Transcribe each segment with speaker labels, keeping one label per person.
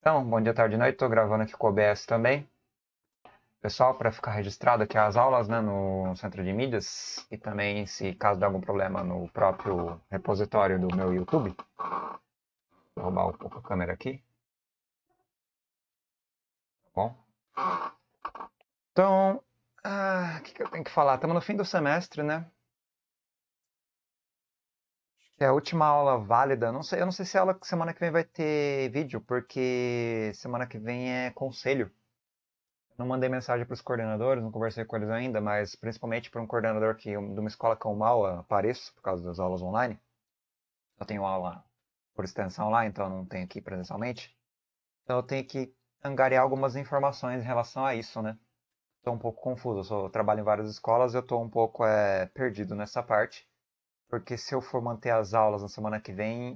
Speaker 1: Então, bom dia, tarde e noite. Estou gravando aqui com o OBS também. Pessoal, para ficar registrado aqui as aulas né, no centro de mídias e também, se caso de algum problema, no
Speaker 2: próprio repositório do meu YouTube. Vou roubar um pouco a câmera aqui. Tá bom? Então, ah, o ah, que, que eu tenho que falar? Estamos no fim do semestre, né?
Speaker 1: é a última aula válida. Não sei, eu não sei se a semana que vem vai ter vídeo, porque semana que vem é conselho. Não mandei mensagem para os coordenadores, não conversei com eles ainda, mas principalmente para um coordenador que de uma escola que eu mal apareço por causa das aulas online. Eu tenho aula por extensão lá, então não tenho aqui presencialmente. Então eu tenho que angariar algumas informações em relação a isso, né? Estou um pouco confuso, eu sou, trabalho em várias escolas, eu estou um pouco é, perdido nessa parte porque se eu for manter as aulas na semana que vem,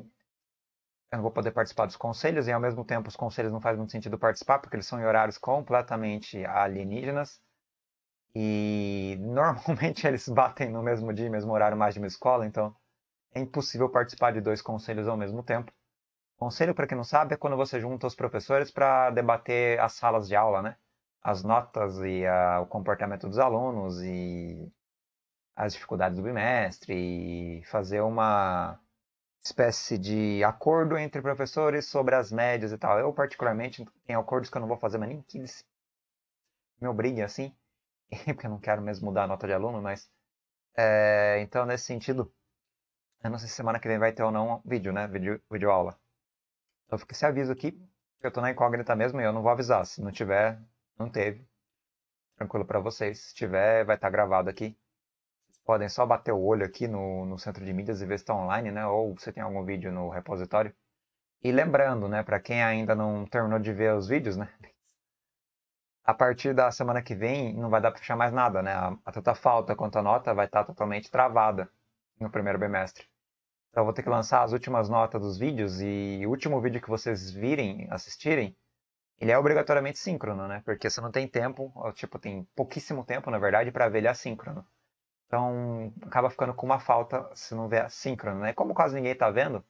Speaker 1: eu não vou poder participar dos conselhos, e ao mesmo tempo os conselhos não faz muito sentido participar, porque eles são em horários completamente alienígenas. E normalmente eles batem no mesmo dia, mesmo horário, mais de uma escola, então é impossível participar de dois conselhos ao mesmo tempo. Conselho, para quem não sabe, é quando você junta os professores para debater as salas de aula, né? As notas e a, o comportamento dos alunos e as dificuldades do bimestre e fazer uma espécie de acordo entre professores sobre as médias e tal. Eu, particularmente, tenho acordos que eu não vou fazer, mas nem que eles me obriguem assim, porque eu não quero mesmo mudar a nota de aluno, mas. É, então, nesse sentido, eu não sei se semana que vem vai ter ou não vídeo, né? Vídeo, vídeo aula. Então, fica esse aviso aqui, que eu tô na incógnita mesmo e eu não vou avisar. Se não tiver, não teve. Tranquilo para vocês. Se tiver, vai estar tá gravado aqui podem só bater o olho aqui no, no centro de mídias e ver se está online, né? Ou você tem algum vídeo no repositório. E lembrando, né, para quem ainda não terminou de ver os vídeos, né? A partir da semana que vem não vai dar para fechar mais nada, né? A, tanta falta quanto a nota vai estar tá totalmente travada no primeiro bimestre. Então eu vou ter que lançar as últimas notas dos vídeos e o último vídeo que vocês virem, assistirem, ele é obrigatoriamente síncrono, né? Porque você não tem tempo, ou, tipo, tem pouquíssimo tempo, na verdade, para ver ele assíncrono. Então, acaba ficando com uma falta se não vier síncrono, né? Como quase ninguém está vendo,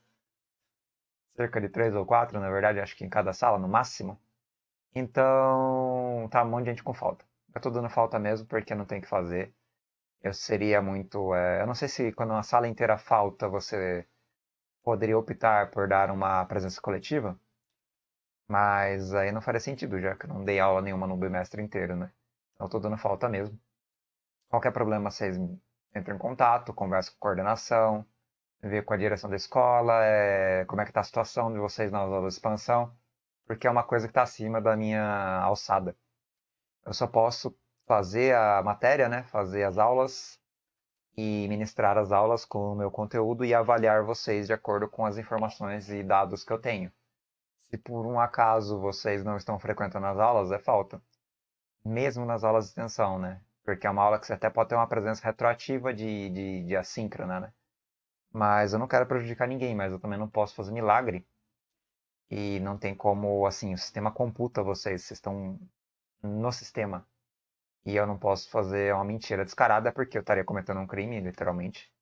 Speaker 1: cerca de três ou quatro, na verdade, acho que em cada sala, no máximo. Então, tá um monte de gente com falta. Eu tô dando falta mesmo porque não tem o que fazer. Eu seria muito. É... Eu não sei se quando uma sala inteira falta, você poderia optar por dar uma presença coletiva, mas aí não faria sentido, já que eu não dei aula nenhuma no bimestre inteiro, né? Então, eu tô dando falta mesmo. Qualquer problema, vocês entram em contato, conversam com a coordenação, vê com a direção da escola, é, como é que está a situação de vocês na aula de expansão, porque é uma coisa que está acima da minha alçada. Eu só posso fazer a matéria, né, fazer as aulas e ministrar as aulas com o meu conteúdo e avaliar vocês de acordo com as informações e dados que eu tenho. Se por um acaso vocês não estão frequentando as aulas, é falta. Mesmo nas aulas de extensão, né? Porque é uma aula que você até pode ter uma presença retroativa de, de, de assíncrona, né? Mas eu não quero prejudicar ninguém, mas eu também não posso fazer milagre. E não tem como, assim, o sistema computa vocês, vocês estão no sistema. E eu não posso fazer uma mentira descarada porque eu estaria cometendo um crime, literalmente.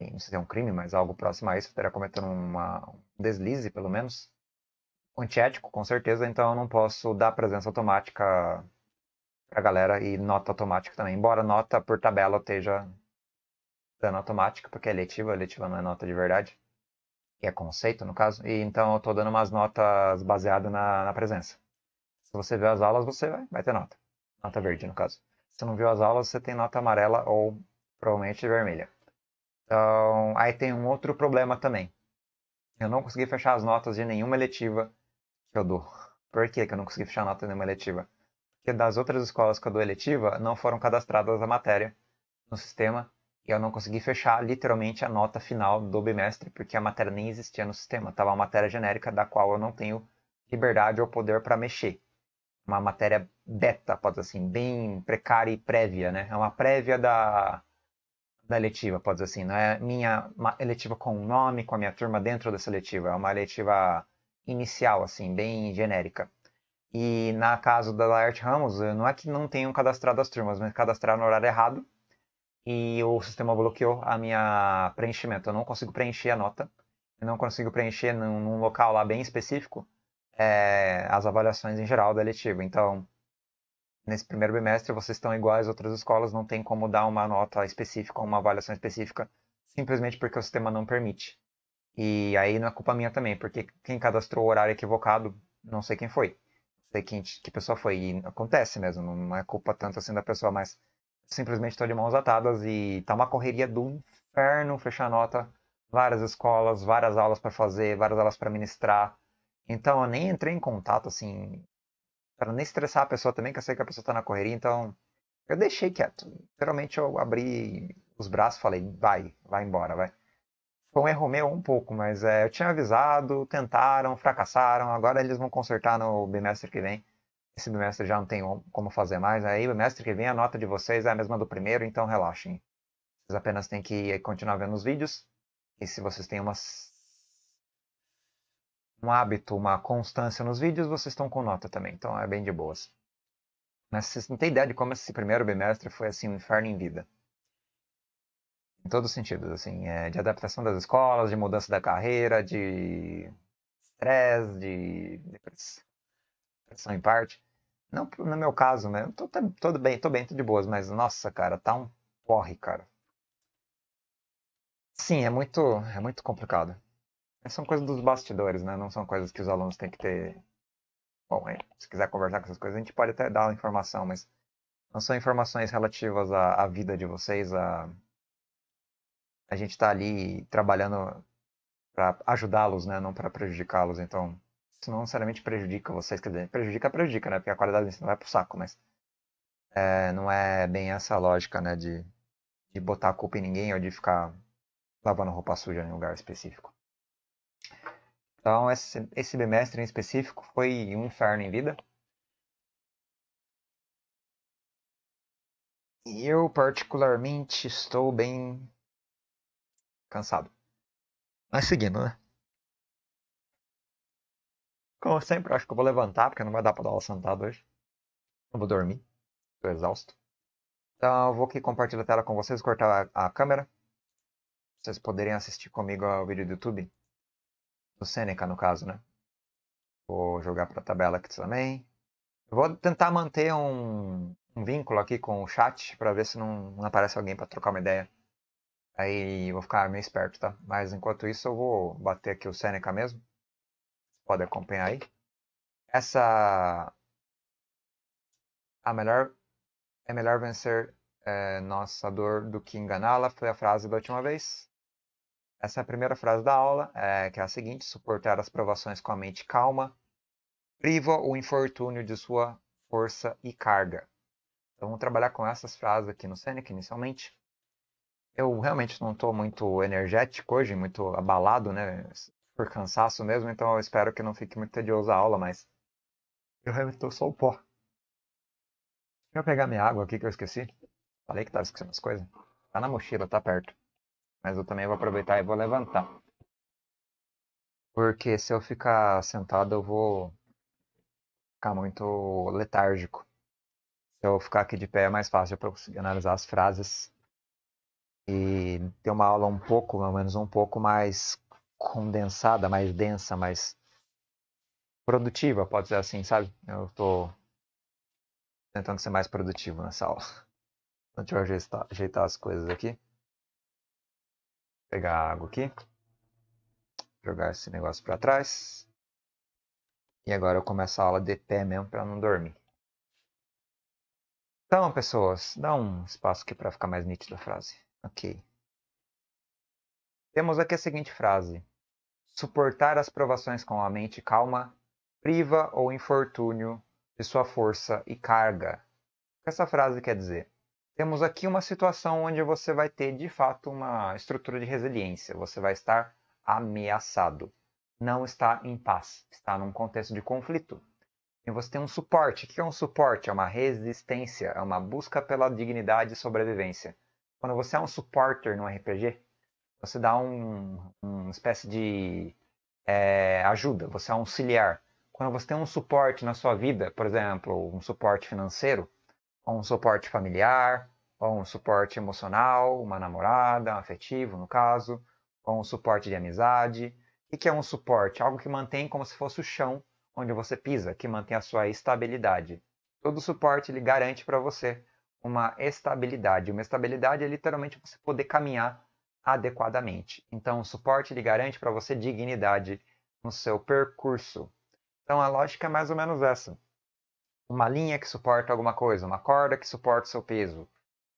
Speaker 1: E não sei se é um crime, mas algo próximo a isso, eu estaria cometendo uma, um deslize, pelo menos. Antiético, com certeza, então eu não posso dar presença automática para a galera e nota automática também. Embora nota por tabela esteja dando automática, porque é letiva, letiva não é nota de verdade, é conceito no caso, e então eu estou dando umas notas baseadas na, na, presença. Se você viu as aulas, você vai, vai ter nota. Nota verde, no caso. Se não viu as aulas, você tem nota amarela ou provavelmente vermelha. Então, aí tem um outro problema também. Eu não consegui fechar as notas de nenhuma letiva que eu dou. Por que, que eu não consegui fechar a nota de nenhuma letiva? que das outras escolas que eu dou eletiva não foram cadastradas a matéria no sistema e eu não consegui fechar literalmente a nota final do bimestre porque a matéria nem existia no sistema, estava uma matéria genérica da qual eu não tenho liberdade ou poder para mexer. Uma matéria beta, pode dizer assim, bem precária e prévia, né? É uma prévia da da eletiva, pode dizer assim, não é minha eletiva com o nome, com a minha turma dentro dessa eletiva, é uma eletiva inicial assim, bem genérica. E na caso da Laert Ramos, eh, não é que não tenham cadastrado as turmas, mas cadastraram no horário errado e o sistema bloqueou a minha preenchimento. Eu não consigo preencher a nota, eu não consigo preencher num, num local lá bem específico é, as avaliações em geral da letiva. Então, nesse primeiro bimestre, vocês estão iguais às outras escolas, não tem como dar uma nota específica ou uma avaliação específica simplesmente porque o sistema não permite. E aí não é culpa minha também, porque quem cadastrou o horário equivocado, não sei quem foi sei que, que pessoa foi. E acontece mesmo, não é culpa tanto assim da pessoa, mas simplesmente estou de mãos atadas e tá uma correria do inferno fechar nota, várias escolas, várias aulas para fazer, várias aulas para ministrar. Então eu nem entrei em contato assim para nem estressar a pessoa também, que eu sei que a pessoa tá na correria, então eu deixei quieto. Geralmente eu abri os braços, falei, vai, vai embora, vai. Foi um erro meu um pouco, mas é, eu tinha avisado, tentaram, fracassaram, agora eles vão consertar no bimestre que vem. Esse bimestre já não tem como fazer mais, aí bimestre que vem a nota de vocês é a mesma do primeiro, então relaxem. Vocês apenas têm que continuar vendo os vídeos, e se vocês têm um hábito, uma constância nos vídeos, vocês estão com nota também, então é bem de boas. Mas vocês não têm ideia de como esse primeiro bimestre foi assim um inferno em vida. Em todos os sentidos, assim, é, de adaptação das escolas, de mudança da carreira, de estresse, de depressão em parte. Não no meu caso, né? Eu tô, bem, tô bem, tudo de boas, mas nossa, cara, tá um porre, cara. Sim, é muito, é muito complicado. São coisas dos bastidores, né? Não são coisas que os alunos têm que ter. Bom, é, se quiser conversar com essas coisas, a gente pode até dar informação, mas não são informações relativas à, à vida de vocês, a, a gente está ali trabalhando para ajudá-los, né? Não para prejudicá-los. Então, isso não necessariamente prejudica vocês, quer dizer, prejudica, prejudica, né? Porque a qualidade do ensino vai o saco, mas é, não é bem essa lógica, né? De, de botar a culpa em ninguém ou de ficar lavando roupa
Speaker 2: suja em um lugar específico. Então, esse, esse bimestre em específico foi um inferno em vida. E eu, particularmente, estou bem cansado. Mas seguindo, né? Como sempre, acho que eu vou levantar, porque não vai dar pra dar aula sentado hoje. Eu vou dormir. Tô exausto.
Speaker 1: Então eu vou aqui compartilhar a tela com vocês, cortar a, a câmera. vocês poderem assistir comigo ao vídeo do YouTube. Do Seneca, no caso, né? Vou jogar pra tabela aqui também. Eu vou tentar manter um, um vínculo aqui com o chat para ver se não, não aparece alguém para trocar uma ideia. Aí vou ficar meio esperto, tá? Mas enquanto isso eu vou bater aqui o Seneca mesmo. Você pode acompanhar aí. Essa... A melhor... É melhor vencer é, nossa dor do que enganá-la foi a frase da última vez. Essa é a primeira frase da aula, é, que é a seguinte: suportar as provações com a mente calma priva o infortúnio de sua força e carga. Então vamos trabalhar com essas frases aqui no Seneca inicialmente eu realmente não estou muito energético hoje, muito abalado, né? Por cansaço mesmo, então eu espero que não fique muito tedioso a aula, mas eu realmente estou só o pó. Deixa eu pegar minha água aqui que eu esqueci. Falei que tava esquecendo as coisas. Tá na mochila, tá perto. Mas eu também vou aproveitar e vou levantar. Porque se eu ficar sentado, eu vou ficar muito letárgico. Se eu ficar aqui de pé é mais fácil para conseguir analisar as frases e ter uma aula um pouco, pelo menos um pouco mais condensada, mais densa, mais produtiva, pode ser assim, sabe? Eu estou tentando ser mais produtivo nessa aula.
Speaker 2: Então, deixa eu ajeitar, ajeitar as coisas aqui. Pegar a água aqui. Jogar esse negócio para trás. E agora
Speaker 1: eu começo a aula de pé mesmo para não dormir. Então, pessoas, dá um espaço aqui para ficar mais nítida a frase. Ok. Temos aqui a seguinte frase: Suportar as provações com a mente calma priva o infortúnio de sua força e carga. O que essa frase quer dizer? Temos aqui uma situação onde você vai ter de fato uma estrutura de resiliência, você vai estar ameaçado, não está em paz, está num contexto de conflito. E você tem um suporte. O que é um suporte? É uma resistência, é uma busca pela dignidade e sobrevivência quando você é um supporter no RPG, você dá um, uma espécie de é, ajuda, você é um auxiliar. Quando você tem um suporte na sua vida, por exemplo, um suporte financeiro, ou um suporte familiar, ou um suporte emocional, uma namorada, um afetivo, no caso, ou um suporte de amizade. O que é um suporte? Algo que mantém como se fosse o chão onde você pisa, que mantém a sua estabilidade. Todo suporte ele garante para você uma estabilidade. Uma estabilidade é literalmente você poder caminhar adequadamente. Então, o suporte ele garante para você dignidade no seu percurso. Então, a lógica é mais ou menos essa: uma linha que suporta alguma coisa, uma corda que suporta o seu peso,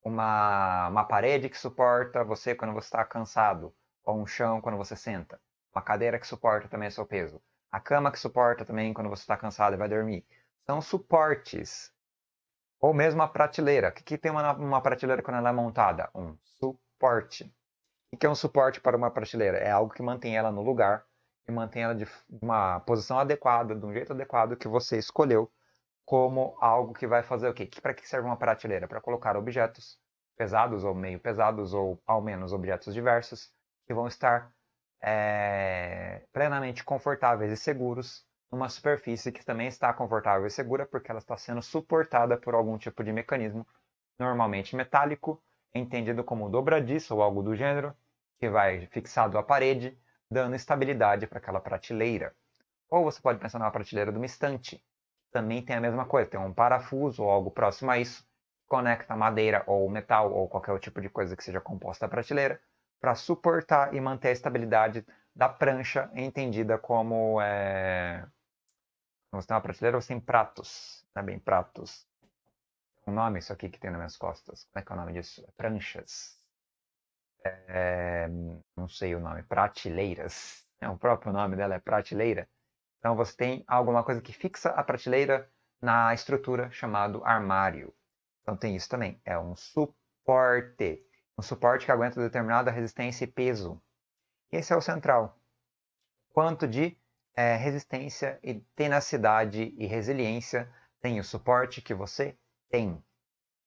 Speaker 1: uma, uma parede que suporta você quando você está cansado, ou um chão quando você senta, uma cadeira que suporta também o seu peso, a cama que suporta também quando você está cansado e vai dormir. São suportes ou mesmo a prateleira. O que, que tem uma, uma prateleira quando ela é montada? Um suporte. O que é um suporte para uma prateleira? É algo que mantém ela no lugar e mantém ela de uma posição adequada, de um jeito adequado que você escolheu como algo que vai fazer o quê? Que, para que serve uma prateleira? Para colocar objetos pesados ou meio pesados ou ao menos objetos diversos que vão estar é, plenamente confortáveis e seguros uma superfície que também está confortável e segura porque ela está sendo suportada por algum tipo de mecanismo, normalmente metálico, entendido como dobradiço ou algo do gênero, que vai fixado à parede, dando estabilidade para aquela prateleira. Ou você pode pensar na prateleira de uma estante. Também tem a mesma coisa, tem um parafuso ou algo próximo a isso, que conecta madeira ou metal ou qualquer tipo de coisa que seja composta à prateleira, para suportar e manter a estabilidade da prancha, entendida como é, você tem uma prateleira, você tem pratos, não tá bem pratos. Um nome isso aqui que tem nas minhas costas. Como é que é o nome disso? É pranchas. É, não sei o nome. Prateleiras. É, o próprio nome dela é prateleira. Então você tem alguma coisa que fixa a prateleira na estrutura chamado armário. Então tem isso também. É um suporte. Um suporte que aguenta determinada resistência e peso. Esse é o central. Quanto de é, resistência e tenacidade e resiliência tem o suporte que você tem.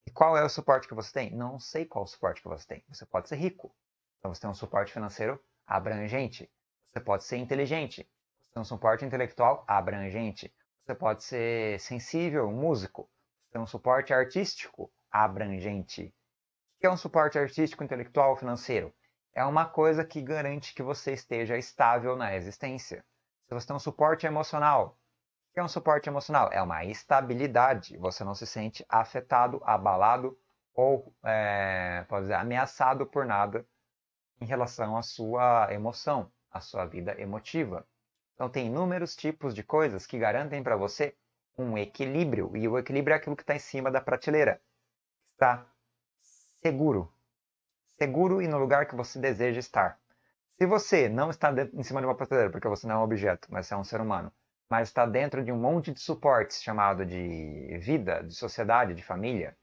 Speaker 1: E qual é o suporte que você tem? Não sei qual o suporte que você tem. Você pode ser rico. Então você tem um suporte financeiro abrangente. Você pode ser inteligente. Você tem um suporte intelectual abrangente. Você pode ser sensível, músico. Você tem um suporte artístico abrangente. O que é um suporte artístico, intelectual, financeiro? É uma coisa que garante que você esteja estável na existência. Se você tem um suporte emocional, o que é um suporte emocional? É uma estabilidade. Você não se sente afetado, abalado ou é, pode dizer, ameaçado por nada em relação à sua emoção, à sua vida emotiva. Então, tem inúmeros tipos de coisas que garantem para você um equilíbrio. E o equilíbrio é aquilo que está em cima da prateleira. Está seguro. Seguro e no lugar que você deseja estar. Se você não está em cima de uma prateleira, porque você não é um objeto, mas você é um ser humano, mas está dentro de um monte de suportes chamado de vida, de sociedade, de família,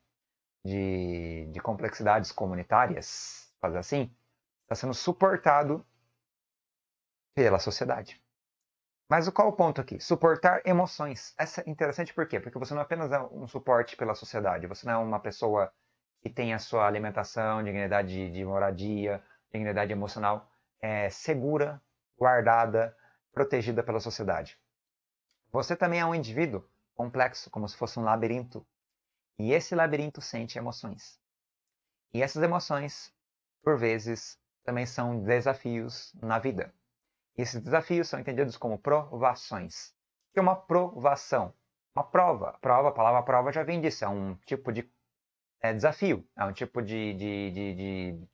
Speaker 1: de, de complexidades comunitárias, fazer assim, está sendo suportado pela sociedade. Mas qual o ponto aqui? Suportar emoções. Essa é interessante por quê? Porque você não apenas é um suporte pela sociedade, você não é uma pessoa que tem a sua alimentação, dignidade de, de moradia, dignidade emocional é, segura, guardada, protegida pela sociedade. Você também é um indivíduo complexo, como se fosse um labirinto. E esse labirinto sente emoções. E essas emoções, por vezes, também são desafios na vida. E esses desafios são entendidos como provações. O que é uma provação? Uma prova. Prova, a palavra prova já vem disso. É um tipo de é, desafio. É um tipo de. de, de, de...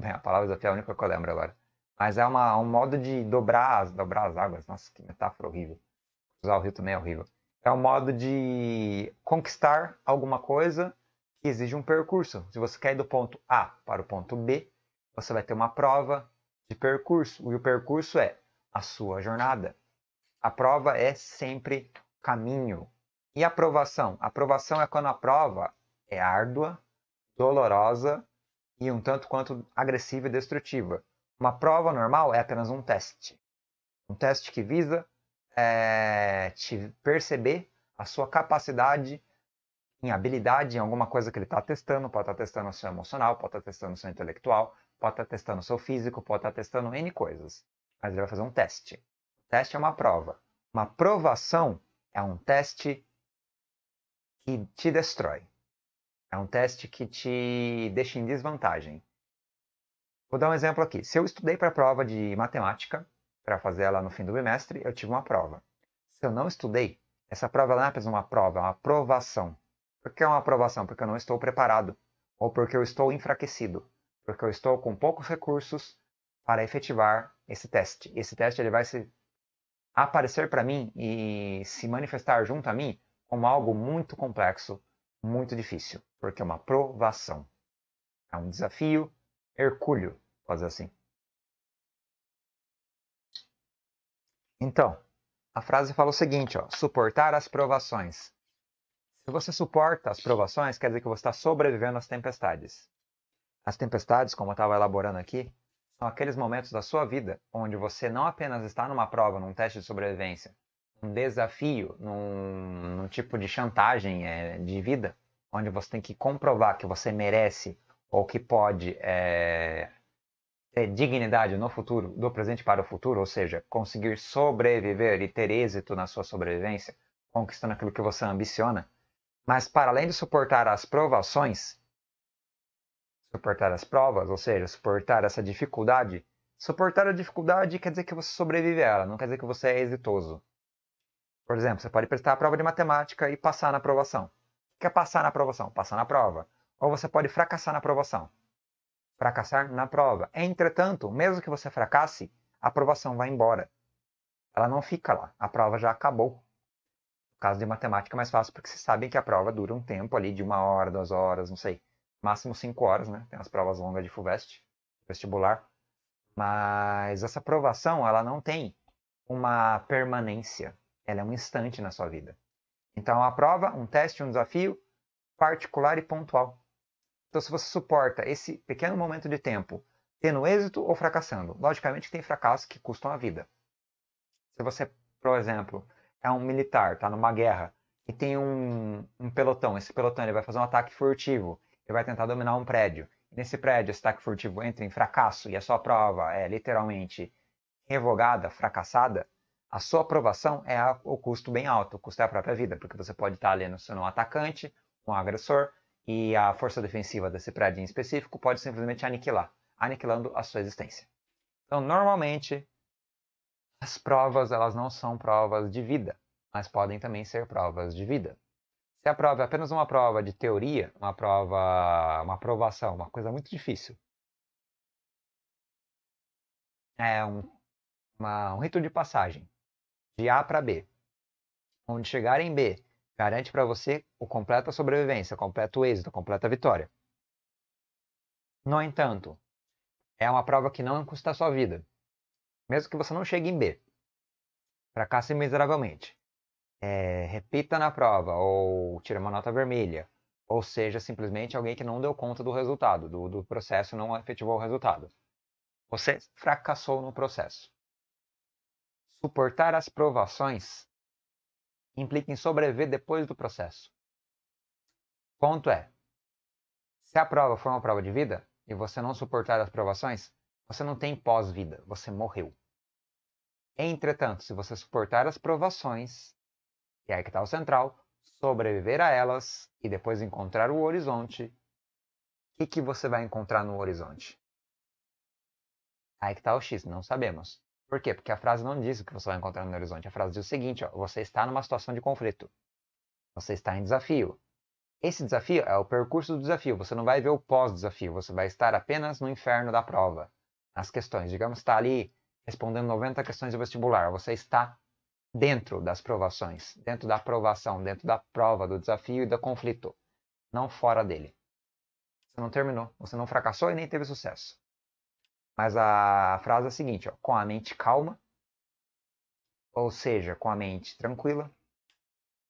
Speaker 1: Bem, a palavra desafio é a única que eu lembro agora. Mas é uma, é um modo de dobrar as, dobrar as águas. Nossa, que metáfora horrível. Usar o rio também é horrível. É um modo de conquistar alguma coisa que exige um percurso. Se você quer ir do ponto A para o ponto B, você vai ter uma prova de percurso. E o percurso é a sua jornada. A prova é sempre caminho. E aprovação? Aprovação é quando a prova é árdua, dolorosa e um tanto quanto agressiva e destrutiva. Uma prova normal é apenas um teste. Um teste que visa é, te perceber a sua capacidade em habilidade em alguma coisa que ele está testando. Pode estar tá testando o seu emocional, pode estar tá testando o seu intelectual, pode estar tá testando o seu físico, pode estar tá testando N coisas. Mas ele vai fazer um teste. O teste é uma prova. Uma provação é um teste que te destrói. É um teste que te deixa em desvantagem. Vou dar um exemplo aqui. Se eu estudei para a prova de matemática, para fazer ela no fim do bimestre, eu tive uma prova. Se eu não estudei, essa prova não é apenas uma prova, é uma aprovação. Por que é uma aprovação? Porque eu não estou preparado, ou porque eu estou enfraquecido, porque eu estou com poucos recursos para efetivar esse teste. Esse teste ele vai se aparecer para mim e se manifestar junto a mim como algo muito complexo, muito difícil, porque é uma aprovação.
Speaker 2: É um desafio Hercúleo fazer assim. Então, a frase fala o seguinte, ó,
Speaker 1: suportar as provações. Se você suporta as provações, quer dizer que você está sobrevivendo às tempestades. As tempestades, como eu estava elaborando aqui, são aqueles momentos da sua vida onde você não apenas está numa prova, num teste de sobrevivência, um desafio, num, num tipo de chantagem é, de vida, onde você tem que comprovar que você merece ou que pode é, ter dignidade no futuro, do presente para o futuro, ou seja, conseguir sobreviver e ter êxito na sua sobrevivência, conquistando aquilo que você ambiciona, mas para além de suportar as provações, suportar as provas, ou seja, suportar essa dificuldade, suportar a dificuldade quer dizer que você sobrevive a ela, não quer dizer que você é exitoso. Por exemplo, você pode prestar a prova de matemática e passar na aprovação. O que é passar na aprovação? Passar na prova ou você pode fracassar na aprovação. Fracassar na prova. Entretanto, mesmo que você fracasse, a aprovação vai embora. Ela não fica lá, a prova já acabou. No caso de matemática é mais fácil, porque vocês sabem que a prova dura um tempo ali, de uma hora, duas horas, não sei. Máximo cinco horas, né? Tem as provas longas de FUVEST, vestibular. Mas essa aprovação, ela não tem uma permanência. Ela é um instante na sua vida. Então, a prova, um teste, um desafio particular e pontual. Então, se você suporta esse pequeno momento de tempo tendo êxito ou fracassando, logicamente tem fracassos que custam a vida. Se você, por exemplo, é um militar, está numa guerra e tem um, um, pelotão, esse pelotão ele vai fazer um ataque furtivo, ele vai tentar dominar um prédio. Nesse prédio, esse ataque furtivo entra em fracasso e a sua prova é literalmente revogada, fracassada, a sua aprovação é a, o custo bem alto, o custo é a própria vida, porque você pode estar ali no seu um atacante, um agressor, e a força defensiva desse prédio em específico pode simplesmente aniquilar, aniquilando a sua existência. Então, normalmente, as provas elas não são provas de vida, mas podem também ser provas de vida. Se a prova é apenas uma prova de teoria, uma prova,
Speaker 2: uma aprovação, uma coisa muito difícil, é um, uma, um rito de passagem de A para B, onde
Speaker 1: chegar em B garante para você o completa sobrevivência, completo êxito, completa vitória. No entanto, é uma prova que não custa a sua vida, mesmo que você não chegue em B. Fracasse miseravelmente. É, repita na prova, ou tire uma nota vermelha, ou seja, simplesmente alguém que não deu conta do resultado, do, do processo, não efetivou o resultado. Você fracassou
Speaker 2: no processo. Suportar as provações implica em sobreviver depois do processo. Ponto é:
Speaker 1: se a prova for uma prova de vida e você não suportar as provações, você não tem pós-vida, você morreu. Entretanto, se você suportar as provações, e é aí que está o central, sobreviver a elas e depois encontrar o horizonte, o que, que você vai encontrar no horizonte? Aí que está o X, não sabemos. Por quê? Porque a frase não diz o que você vai encontrar no horizonte. A frase diz o seguinte: ó, você está numa situação de conflito. Você está em desafio. Esse desafio é o percurso do desafio. Você não vai ver o pós-desafio. Você vai estar apenas no inferno da prova. As questões. Digamos, está ali respondendo 90 questões do vestibular. Você está dentro das provações, dentro da aprovação, dentro da prova, do desafio e do conflito. Não fora dele. Você não terminou. Você não fracassou e nem teve sucesso. Mas a frase é a seguinte: ó, com a mente calma, ou seja, com a mente tranquila,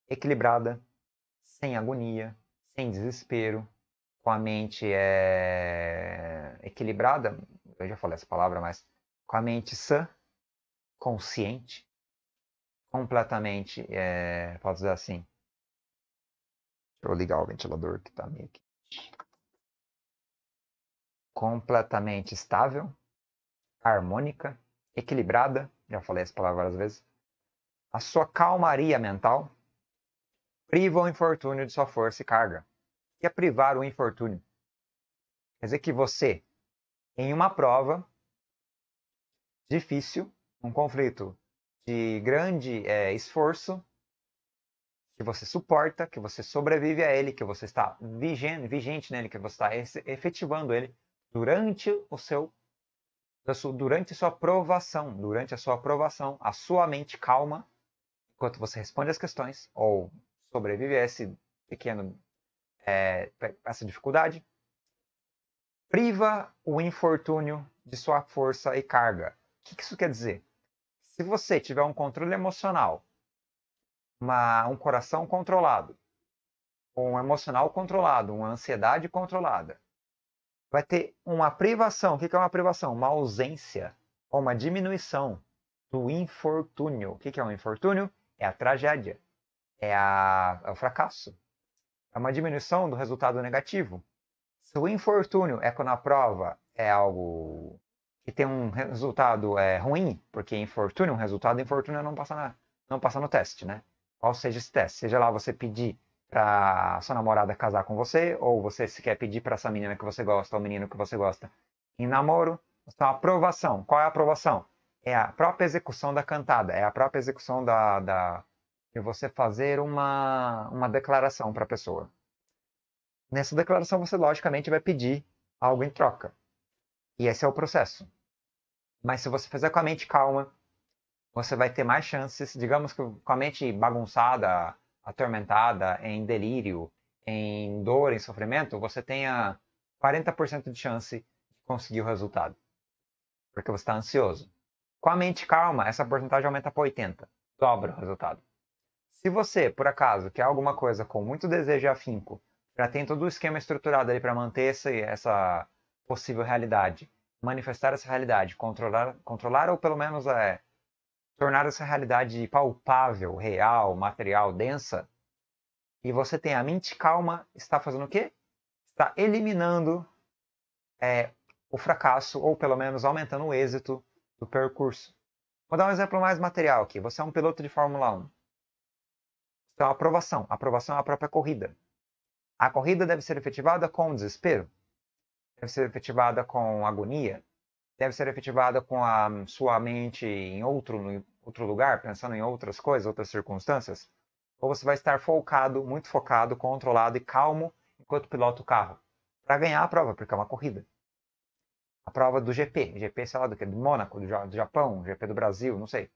Speaker 1: equilibrada, sem agonia, sem desespero, com a mente é... equilibrada, eu já falei essa palavra, mas com a mente sã, consciente, completamente, é...
Speaker 2: posso dizer assim. Deixa eu ligar o ventilador que está meio aqui completamente estável, harmônica,
Speaker 1: equilibrada, já falei essa palavra várias vezes, a sua calmaria mental priva o infortúnio de sua força e carga, O que é privar o infortúnio. Quer dizer que você, em uma prova difícil, um conflito de grande é, esforço, que você suporta, que você sobrevive a ele, que você está vigente, vigente nele, que você está efetivando ele, durante o seu durante a sua provação, durante a sua aprovação, a sua mente calma, enquanto você responde as questões ou sobrevive a esse pequeno é, essa dificuldade, priva o infortúnio de sua força e carga. O que isso quer dizer? Se você tiver um controle emocional, uma, um coração controlado, um emocional controlado, uma ansiedade controlada, vai ter uma privação. O que é uma privação? Uma ausência ou uma diminuição do infortúnio. O que é um infortúnio? É a tragédia, é, a, é o fracasso, é uma diminuição do resultado negativo. Se o infortúnio é quando a prova é algo que tem um resultado é, ruim, porque infortúnio, um resultado infortúnio não passa, na, não passa no teste, né? Qual seja esse teste? Seja lá você pedir para sua namorada casar com você, ou você se quer pedir para essa menina que você gosta, ou menino que você gosta, em namoro. Então, aprovação. Qual é a aprovação? É a própria execução da cantada, é a própria execução da, da de você fazer uma, uma declaração para a pessoa. Nessa declaração, você logicamente vai pedir algo em troca. E esse é o processo. Mas se você fizer com a mente calma, você vai ter mais chances, digamos que com a mente bagunçada, atormentada, em delírio, em dor, em sofrimento, você tenha 40% de chance de conseguir o resultado. Porque você está ansioso. Com a mente calma, essa porcentagem aumenta para 80. Dobra o resultado. Se você, por acaso, quer alguma coisa com muito desejo e afinco, já tem todo o esquema estruturado ali para manter essa, essa possível realidade, manifestar essa realidade, controlar, controlar ou pelo menos é, tornar essa realidade palpável, real, material, densa, e você tem a mente calma, está fazendo o quê? Está eliminando é, o fracasso, ou pelo menos aumentando o êxito do percurso. Vou dar um exemplo mais material aqui. Você é um piloto de Fórmula 1. Então, é aprovação. Aprovação é a própria corrida. A corrida deve ser efetivada com desespero? Deve ser efetivada com agonia? deve ser efetivada com a sua mente em outro, em outro lugar, pensando em outras coisas, outras circunstâncias? Ou você vai estar focado, muito focado, controlado e calmo enquanto pilota o carro? Para ganhar a prova, porque é uma corrida. A prova do GP, GP, sei lá, do que? Do Mônaco, do, do Japão, GP do Brasil, não sei.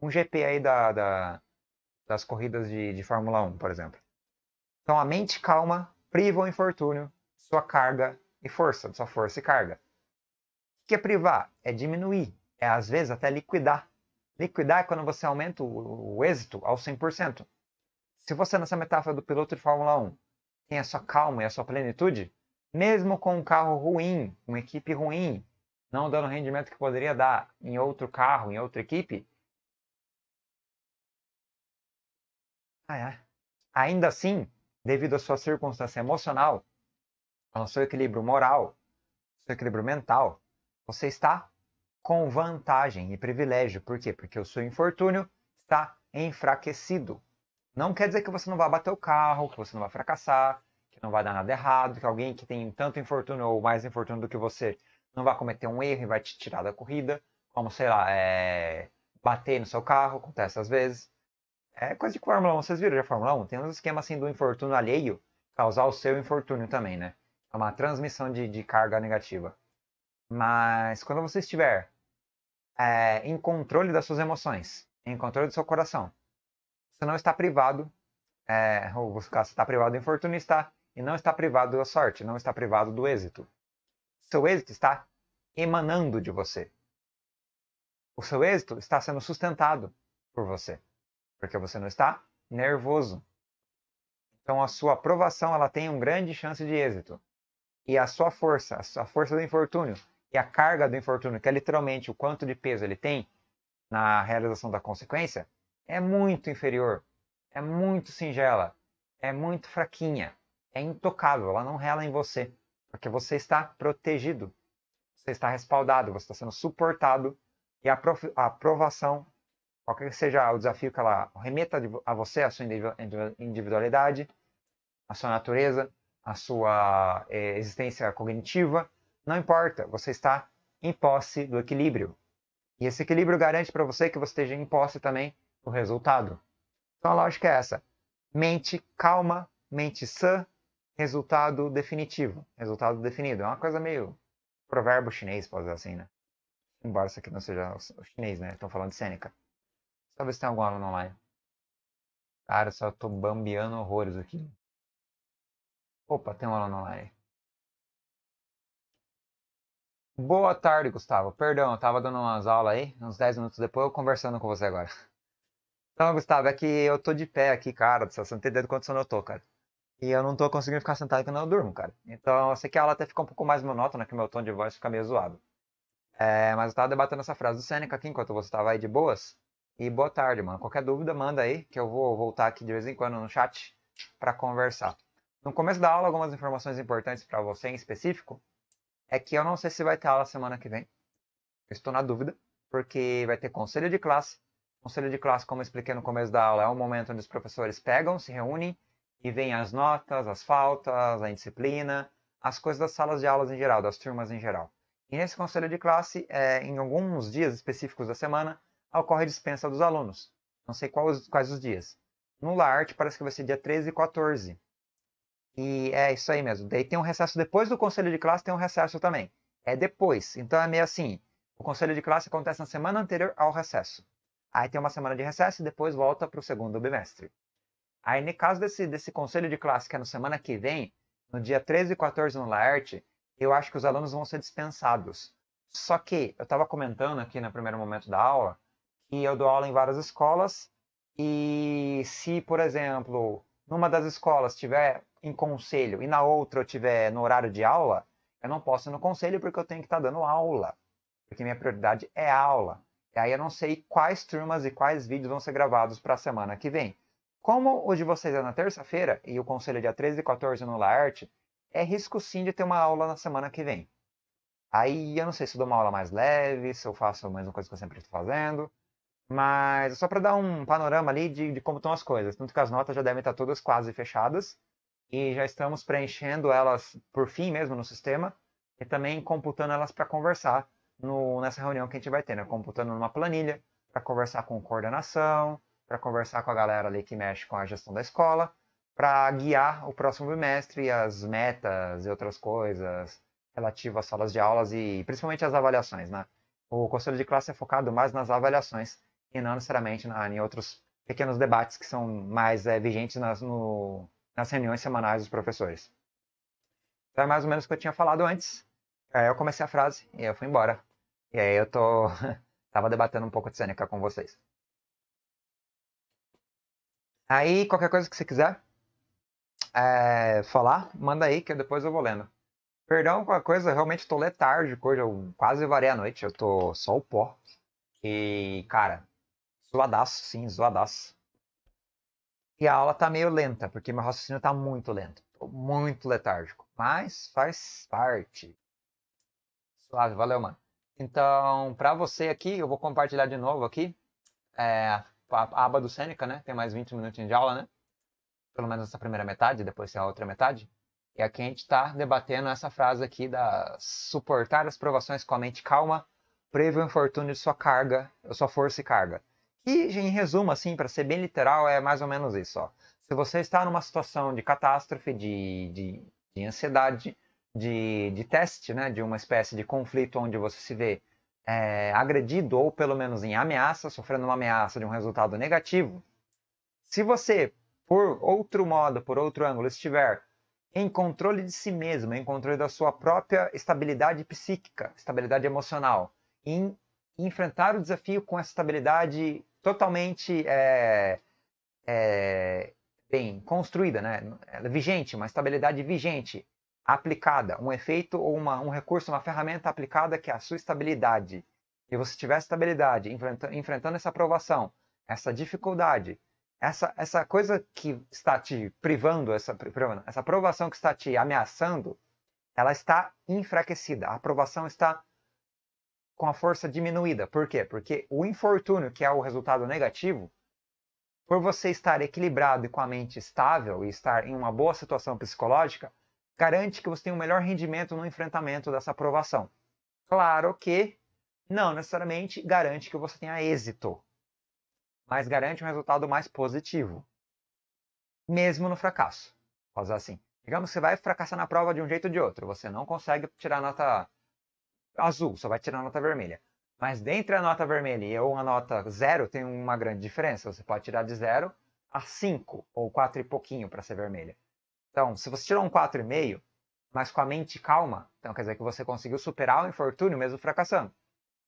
Speaker 1: Um GP aí da, da das corridas de, de Fórmula 1, por exemplo. Então a mente calma priva o infortúnio, sua carga e força, sua força e carga que é privar? É diminuir, é às vezes até liquidar. Liquidar é quando você aumenta o, o êxito ao 100%. Se você, nessa metáfora do piloto de Fórmula 1, tem a sua calma e a sua plenitude, mesmo com um carro ruim, uma equipe ruim, não dando o rendimento que poderia dar em outro
Speaker 2: carro, em outra equipe, ah, é. ainda assim, devido à sua circunstância emocional, ao seu
Speaker 1: equilíbrio moral, seu equilíbrio mental, você está com vantagem e privilégio. Por quê? Porque o seu infortúnio está enfraquecido. Não quer dizer que você não vai bater o carro, que você não vai fracassar, que não vai dar nada errado, que alguém que tem tanto infortúnio ou mais infortúnio do que você não vai cometer um erro e vai te tirar da corrida, como, sei lá, é... bater no seu carro, acontece às vezes. É coisa de Fórmula 1, vocês viram já Fórmula 1? Tem uns esquemas assim do infortúnio alheio causar o seu infortúnio também, né? É uma transmissão de, de carga negativa. Mas quando você estiver é, em controle das suas emoções, em controle do seu coração, você não está privado, é, ou você está privado do infortúnio, está, e não está privado da sorte, não está privado do êxito. Seu êxito está emanando de você. O seu êxito está sendo sustentado por você, porque você não está nervoso. Então a sua aprovação ela tem uma grande chance de êxito. E a sua força, a sua força do infortúnio, e a carga do infortúnio, que é literalmente o quanto de peso ele tem na realização da consequência, é muito inferior, é muito singela, é muito fraquinha, é intocável, ela não rela em você, porque você está protegido, você está respaldado, você está sendo suportado e a, a aprovação, qualquer que seja o desafio que ela remeta a você, a sua individualidade, a sua natureza, a sua eh, existência cognitiva, não importa, você está em posse do equilíbrio. E esse equilíbrio garante para você que você esteja em posse também do resultado. Então a lógica é essa: mente calma, mente sã, resultado definitivo, resultado definido. É uma coisa meio provérbio chinês, pode dizer assim, né? Embora isso aqui não seja o chinês, né? Estão falando de Sêneca. Talvez tenha algum aluno online. Cara, só
Speaker 2: tô bambeando horrores aqui. Opa, tem um aluno online. Boa tarde, Gustavo. Perdão, eu tava dando umas aulas aí,
Speaker 1: uns 10 minutos depois, eu conversando com você agora. Então, Gustavo, é que eu tô de pé aqui, cara, você não tem dedo quanto sono eu tô, cara. E eu não tô conseguindo ficar sentado quando eu durmo, cara. Então, eu sei que a aula até fica um pouco mais monótona, que meu tom de voz fica meio zoado. É, mas eu tava debatendo essa frase do Seneca aqui, enquanto você tava aí de boas. E boa tarde, mano. Qualquer dúvida, manda aí, que eu vou voltar aqui de vez em quando no chat para conversar. No começo da aula, algumas informações importantes para você em específico é que eu não sei se vai ter aula semana que vem. estou na dúvida, porque vai ter conselho de classe. Conselho de classe, como eu expliquei no começo da aula, é um momento onde os professores pegam, se reúnem e veem as notas, as faltas, a indisciplina, as coisas das salas de aulas em geral, das turmas em geral. E nesse conselho de classe, é, em alguns dias específicos da semana, ocorre dispensa dos alunos. Não sei quais, quais os dias. No LART, parece que vai ser dia 13 e 14. E é isso aí mesmo. Daí tem um recesso depois do conselho de classe, tem um recesso também. É depois. Então é meio assim: o conselho de classe acontece na semana anterior ao recesso. Aí tem uma semana de recesso e depois volta para o segundo bimestre. Aí, no caso desse, desse conselho de classe, que é na semana que vem, no dia 13 e 14 no Laerte, eu acho que os alunos vão ser dispensados. Só que eu estava comentando aqui no primeiro momento da aula que eu dou aula em várias escolas e se, por exemplo, numa das escolas tiver em conselho e na outra eu tiver no horário de aula, eu não posso ir no conselho porque eu tenho que estar tá dando aula. Porque minha prioridade é aula. E aí eu não sei quais turmas e quais vídeos vão ser gravados para a semana que vem. Como o de vocês é na terça-feira e o conselho é dia 13 e 14 no Laerte, é risco sim de ter uma aula na semana que vem. Aí eu não sei se dou uma aula mais leve, se eu faço a mesma coisa que eu sempre estou fazendo. Mas só para dar um panorama ali de, de como estão as coisas. Tanto que as notas já devem estar tá todas quase fechadas e já estamos preenchendo elas por fim mesmo no sistema e também computando elas para conversar no, nessa reunião que a gente vai ter, né? computando numa planilha para conversar com coordenação, para conversar com a galera ali que mexe com a gestão da escola, para guiar o próximo bimestre e as metas e outras coisas relativas às salas de aulas e principalmente às avaliações, né? O conselho de classe é focado mais nas avaliações e não necessariamente na, em outros pequenos debates que são mais é, vigentes nas, no, nas reuniões semanais dos professores. Então é mais ou menos o que eu tinha falado antes. Aí eu comecei a frase e eu fui embora. E aí eu tô tava debatendo um pouco de Seneca com vocês. Aí qualquer coisa que você quiser é, falar, manda aí que depois eu vou lendo. Perdão com a coisa, eu realmente tô letárgico hoje, eu quase varei a noite, eu tô só o pó. E, cara, zoadaço, sim, zoadaço. E a aula tá meio lenta, porque meu raciocínio tá muito lento, muito letárgico, mas faz parte. Suave, valeu, mano. Então, para você aqui, eu vou compartilhar de novo aqui é, a aba do Seneca, né? Tem mais 20 minutinhos de aula, né? Pelo menos essa primeira metade, depois tem a outra metade. E aqui a gente está debatendo essa frase aqui da suportar as provações com a mente calma, prevê o infortúnio de sua carga, sua força e carga. Que, em resumo, assim, para ser bem literal, é mais ou menos isso. Ó. Se você está numa situação de catástrofe, de, de, de ansiedade, de, de teste, né, de uma espécie de conflito onde você se vê é, agredido ou pelo menos em ameaça, sofrendo uma ameaça de um resultado negativo, se você, por outro modo, por outro ângulo, estiver em controle de si mesmo, em controle da sua própria estabilidade psíquica, estabilidade emocional, em enfrentar o desafio com essa estabilidade totalmente é, é, bem construída, né? É vigente, uma estabilidade vigente, aplicada, um efeito ou uma, um recurso, uma ferramenta aplicada que é a sua estabilidade. E você tiver estabilidade, enfrentando essa aprovação, essa dificuldade, essa, essa coisa que está te privando, essa, essa aprovação que está te ameaçando, ela está enfraquecida. A aprovação está com a força diminuída. Por quê? Porque o infortúnio, que é o resultado negativo, por você estar equilibrado e com a mente estável e estar em uma boa situação psicológica, garante que você tenha um melhor rendimento no enfrentamento dessa aprovação. Claro que não necessariamente garante que você tenha êxito, mas garante um resultado mais positivo, mesmo no fracasso. Fazer assim. Digamos que você vai fracassar na prova de um jeito ou de outro, você não consegue tirar nota azul, só vai tirar a nota vermelha. Mas dentre a nota vermelha e uma nota zero tem uma grande diferença. Você pode tirar de zero a cinco ou quatro e pouquinho para ser vermelha. Então, se você tirou um quatro e meio, mas com a mente calma, então quer dizer que você conseguiu superar o infortúnio mesmo fracassando.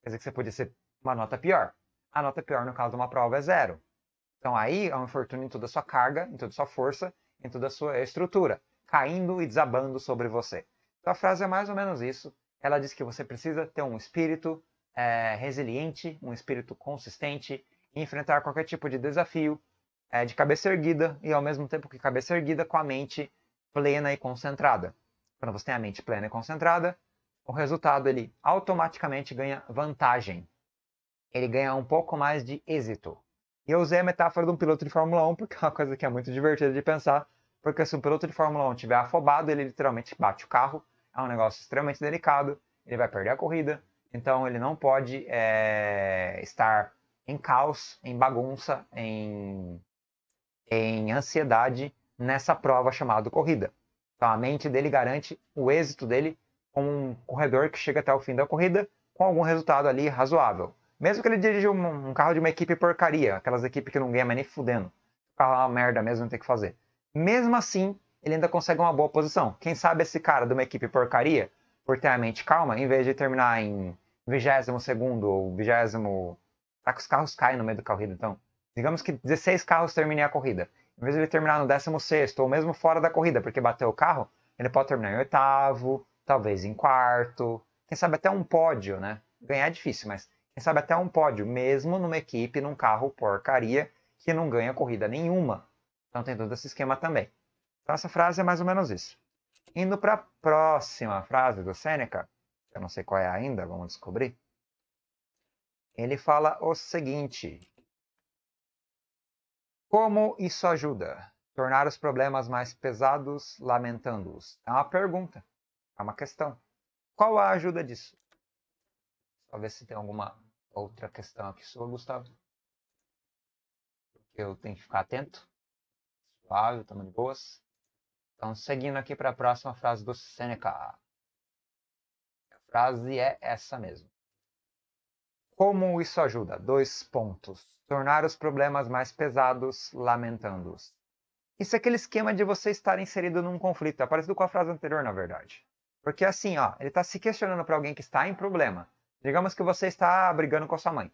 Speaker 1: Quer dizer que você podia ser uma nota pior. A nota pior no caso de uma prova é zero. Então aí é um infortúnio em toda a sua carga, em toda a sua força, em toda a sua estrutura, caindo e desabando sobre você. Então a frase é mais ou menos isso. Ela diz que você precisa ter um espírito é, resiliente, um espírito consistente, enfrentar qualquer tipo de desafio é, de cabeça erguida e ao mesmo tempo que cabeça erguida com a mente plena e concentrada. Quando você tem a mente plena e concentrada, o resultado ele automaticamente ganha vantagem. Ele ganha um pouco mais de êxito. E eu usei a metáfora de um piloto de Fórmula 1 porque é uma coisa que é muito divertida de pensar, porque se um piloto de Fórmula 1 estiver afobado, ele literalmente bate o carro é um negócio extremamente delicado, ele vai perder a corrida, então ele não pode é, estar em caos, em bagunça, em, em ansiedade nessa prova chamada corrida. Então a mente dele garante o êxito dele com um corredor que chega até o fim da corrida com algum resultado ali razoável. Mesmo que ele dirija um, um carro de uma equipe porcaria, aquelas equipes que não ganha mais nem fudendo. O carro é uma merda mesmo, não tem que fazer. Mesmo assim, ele ainda consegue uma boa posição. Quem sabe esse cara de uma equipe porcaria, por ter a mente calma, em vez de terminar em 22 ou 20. Tá que os carros caem no meio da corrida, então. Digamos que 16 carros terminem a corrida. Em vez de ele terminar no 16 ou mesmo fora da corrida, porque bateu o carro, ele pode terminar em oitavo, talvez em quarto, quem sabe até um pódio, né? Ganhar é difícil, mas quem sabe até um pódio, mesmo numa equipe, num carro porcaria que não ganha corrida nenhuma. Então tem todo esse esquema também. Então, essa frase é mais ou menos isso. Indo para a próxima frase do Sêneca, eu não sei qual é ainda, vamos descobrir. Ele fala o seguinte: Como isso ajuda? Tornar os problemas mais pesados, lamentando-os. É uma pergunta, é uma questão. Qual a ajuda disso? Só ver se tem alguma outra questão aqui sua, Gustavo. Eu tenho que ficar atento. Suave, estamos de boas. Então, seguindo aqui para a próxima frase do Seneca. A frase é essa mesmo. Como isso ajuda? Dois pontos. Tornar os problemas mais pesados, lamentando-os. Isso é aquele esquema de você estar inserido num conflito. É parecido com a frase anterior, na verdade. Porque assim, ó, ele está se questionando para alguém que está em problema. Digamos que você está brigando com a sua mãe,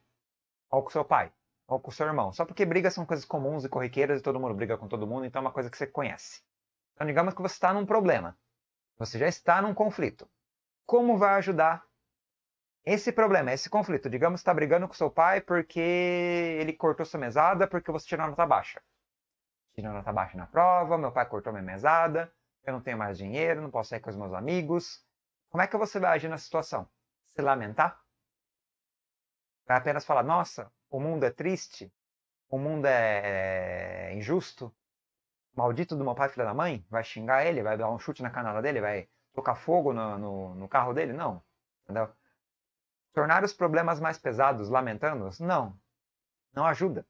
Speaker 1: ou com seu pai, ou com seu irmão. Só porque brigas são coisas comuns e corriqueiras e todo mundo briga com todo mundo, então é uma coisa que você conhece. Então, digamos que você está num problema. Você já está num conflito. Como vai ajudar esse problema, esse conflito? Digamos que está brigando com seu pai porque ele cortou sua mesada porque você tirou nota baixa. Tirou nota baixa na prova, meu pai cortou minha mesada, eu não tenho mais dinheiro, não posso sair com os meus amigos. Como é que você vai agir na situação? Se lamentar? Vai apenas falar, nossa, o mundo é triste, o mundo é, é, é injusto, maldito de uma pai filha da mãe, vai xingar ele, vai dar um chute na canela dele, vai tocar fogo no, no, no carro dele? Não. Entendeu? Tornar os problemas mais pesados lamentando-os? Não. Não ajuda.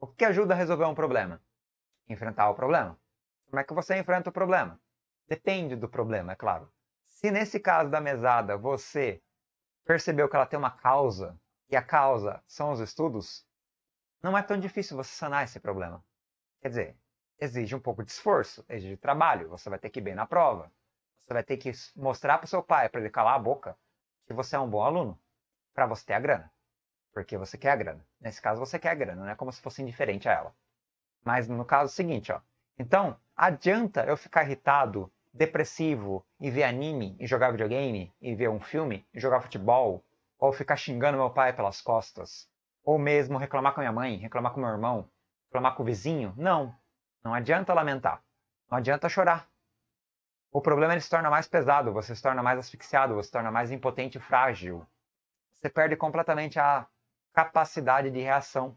Speaker 1: O que ajuda a resolver um problema? Enfrentar o problema. Como é que você enfrenta o problema? Depende do problema, é claro. Se nesse caso da mesada você percebeu que ela tem uma causa, e a causa são os estudos, não é tão difícil você sanar esse problema. Quer dizer, exige um pouco de esforço, exige trabalho. Você vai ter que ir bem na prova. Você vai ter que mostrar para o seu pai, para ele calar a boca, que você é um bom aluno, para você ter a grana. Porque você quer a grana. Nesse caso, você quer a grana, não é como se fosse indiferente a ela. Mas no caso é seguinte, ó. Então, adianta eu ficar irritado, depressivo, e ver anime, e jogar videogame, e ver um filme, e jogar futebol, ou ficar xingando meu pai pelas costas, ou mesmo reclamar com minha mãe, reclamar com meu irmão, reclamar com o vizinho? Não. Não adianta lamentar. Não adianta chorar. O problema ele se torna mais pesado, você se torna mais asfixiado, você se torna mais impotente e frágil. Você perde completamente a capacidade de reação.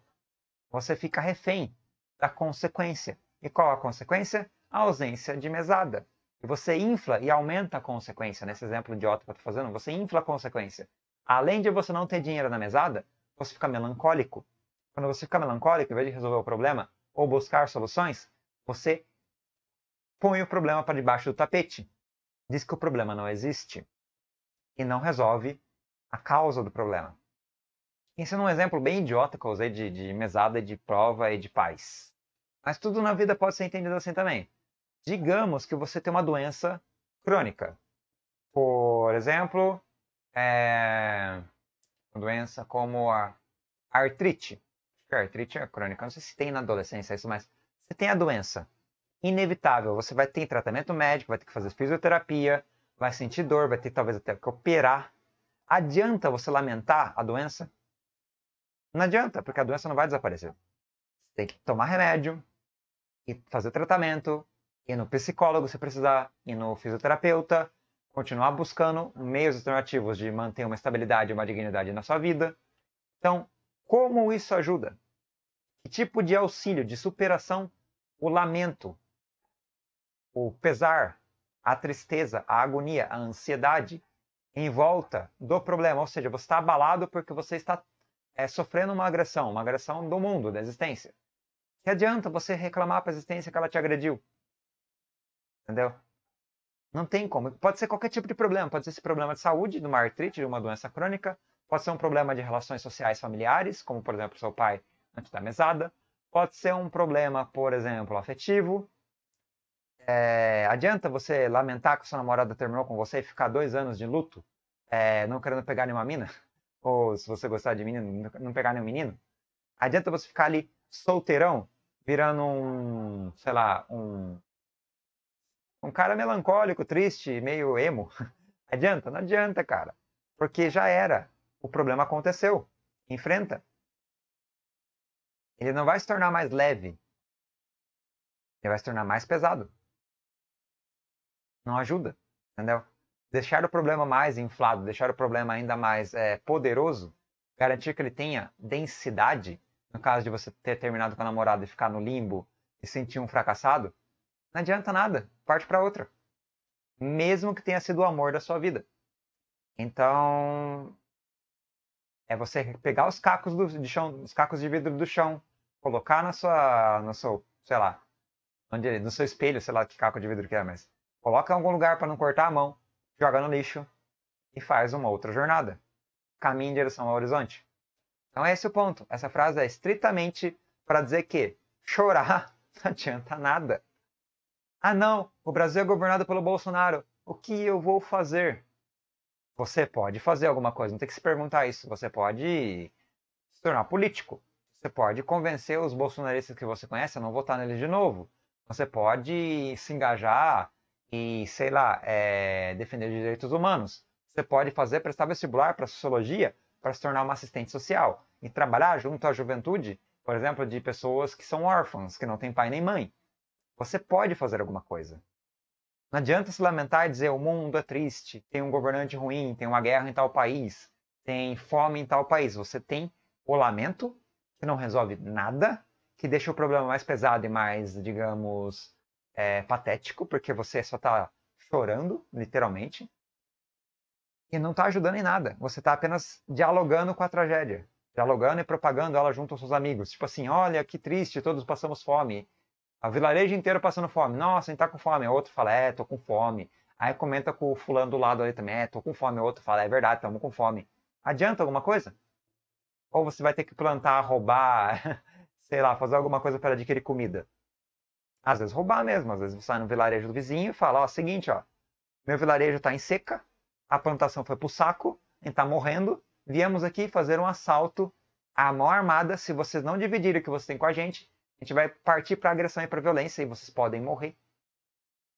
Speaker 1: Você fica refém da consequência. E qual a consequência? A ausência de mesada. E você infla e aumenta a consequência. Nesse exemplo idiota que eu estou fazendo, você infla a consequência. Além de você não ter dinheiro na mesada, você fica melancólico. Quando você fica melancólico, em vez de resolver o problema ou buscar soluções, você põe o problema para debaixo do tapete, diz que o problema não existe e não resolve a causa do problema. Esse é um exemplo bem idiota que eu usei de, de mesada, de prova e de paz. Mas tudo na vida pode ser entendido assim também. Digamos que você tem uma doença crônica. Por exemplo, é... uma doença como a artrite. a artrite é crônica. Não sei se tem na adolescência isso, mas você tem a doença. Inevitável, você vai ter tratamento médico, vai ter que fazer fisioterapia, vai sentir dor, vai ter talvez até que operar. Adianta você lamentar a doença? Não adianta, porque a doença não vai desaparecer. Você tem que tomar remédio e fazer tratamento, ir no psicólogo se precisar, ir no fisioterapeuta, continuar buscando meios alternativos de manter uma estabilidade e uma dignidade na sua vida. Então, como isso ajuda? Que tipo de auxílio, de superação? O lamento, o pesar, a tristeza, a agonia, a ansiedade em volta do problema. Ou seja, você está abalado porque você está é, sofrendo uma agressão, uma agressão do mundo, da existência. Que adianta você reclamar para a existência que ela te agrediu? Entendeu? Não tem como. Pode ser qualquer tipo de problema. Pode ser esse problema de saúde, de uma artrite, de uma doença crônica. Pode ser um problema de relações sociais familiares, como por exemplo seu pai antes da mesada. Pode ser um problema, por exemplo, afetivo. É, adianta você lamentar que sua namorada terminou com você e ficar dois anos de luto, é, não querendo pegar nenhuma mina? Ou se você gostar de menino, não pegar nenhum menino? Adianta você ficar ali solteirão, virando um, sei lá, um um cara melancólico, triste, meio emo. Adianta? Não adianta, cara. Porque já era. O problema aconteceu.
Speaker 2: Enfrenta ele não vai se tornar mais leve. Ele vai se tornar mais pesado. Não ajuda, entendeu?
Speaker 1: Deixar o problema mais inflado, deixar o problema ainda mais é, poderoso, garantir que ele tenha densidade, no caso de você ter terminado com a namorada e ficar no limbo e sentir um fracassado, não adianta nada, parte para outra. Mesmo que tenha sido o amor da sua vida. Então, é você pegar os cacos do, de chão, os cacos de vidro do chão, colocar na sua, no seu, sei lá, onde, no seu espelho, sei lá que caco de vidro que é, mas coloca em algum lugar para não cortar a mão, joga no lixo e faz uma outra jornada. Caminha em direção ao horizonte. Então esse é o ponto. Essa frase é estritamente para dizer que chorar não adianta nada. Ah não, o Brasil é governado pelo Bolsonaro. O que eu vou fazer? Você pode fazer alguma coisa, não tem que se perguntar isso. Você pode se tornar político. Você pode convencer os bolsonaristas que você conhece a não votar neles de novo. Você pode se engajar e, sei lá, é, defender os direitos humanos. Você pode fazer, prestar vestibular para sociologia para se tornar uma assistente social e trabalhar junto à juventude, por exemplo, de pessoas que são órfãs, que não têm pai nem mãe. Você pode fazer alguma coisa. Não adianta se lamentar e dizer o mundo é triste, tem um governante ruim, tem uma guerra em tal país, tem fome em tal país. Você tem o lamento, que não resolve nada, que deixa o problema mais pesado e mais, digamos, é, patético, porque você só está chorando, literalmente, e não está ajudando em nada. Você está apenas dialogando com a tragédia, dialogando e propagando ela junto aos seus amigos. Tipo assim, olha que triste, todos passamos fome. A vilarejo inteiro passando fome. Nossa, a gente tá com fome. O outro fala, é, tô com fome. Aí comenta com o fulano do lado ali também, é, tô com fome. O outro fala, é verdade, tamo com fome. Adianta alguma coisa? Ou você vai ter que plantar, roubar, sei lá, fazer alguma coisa para adquirir comida? Às vezes roubar mesmo, às vezes você sai no vilarejo do vizinho e fala, ó, seguinte, ó, meu vilarejo tá em seca, a plantação foi pro saco, a gente tá morrendo, viemos aqui fazer um assalto à mão armada, se vocês não dividirem o que vocês têm com a gente, a gente vai partir para agressão e para violência e vocês podem morrer.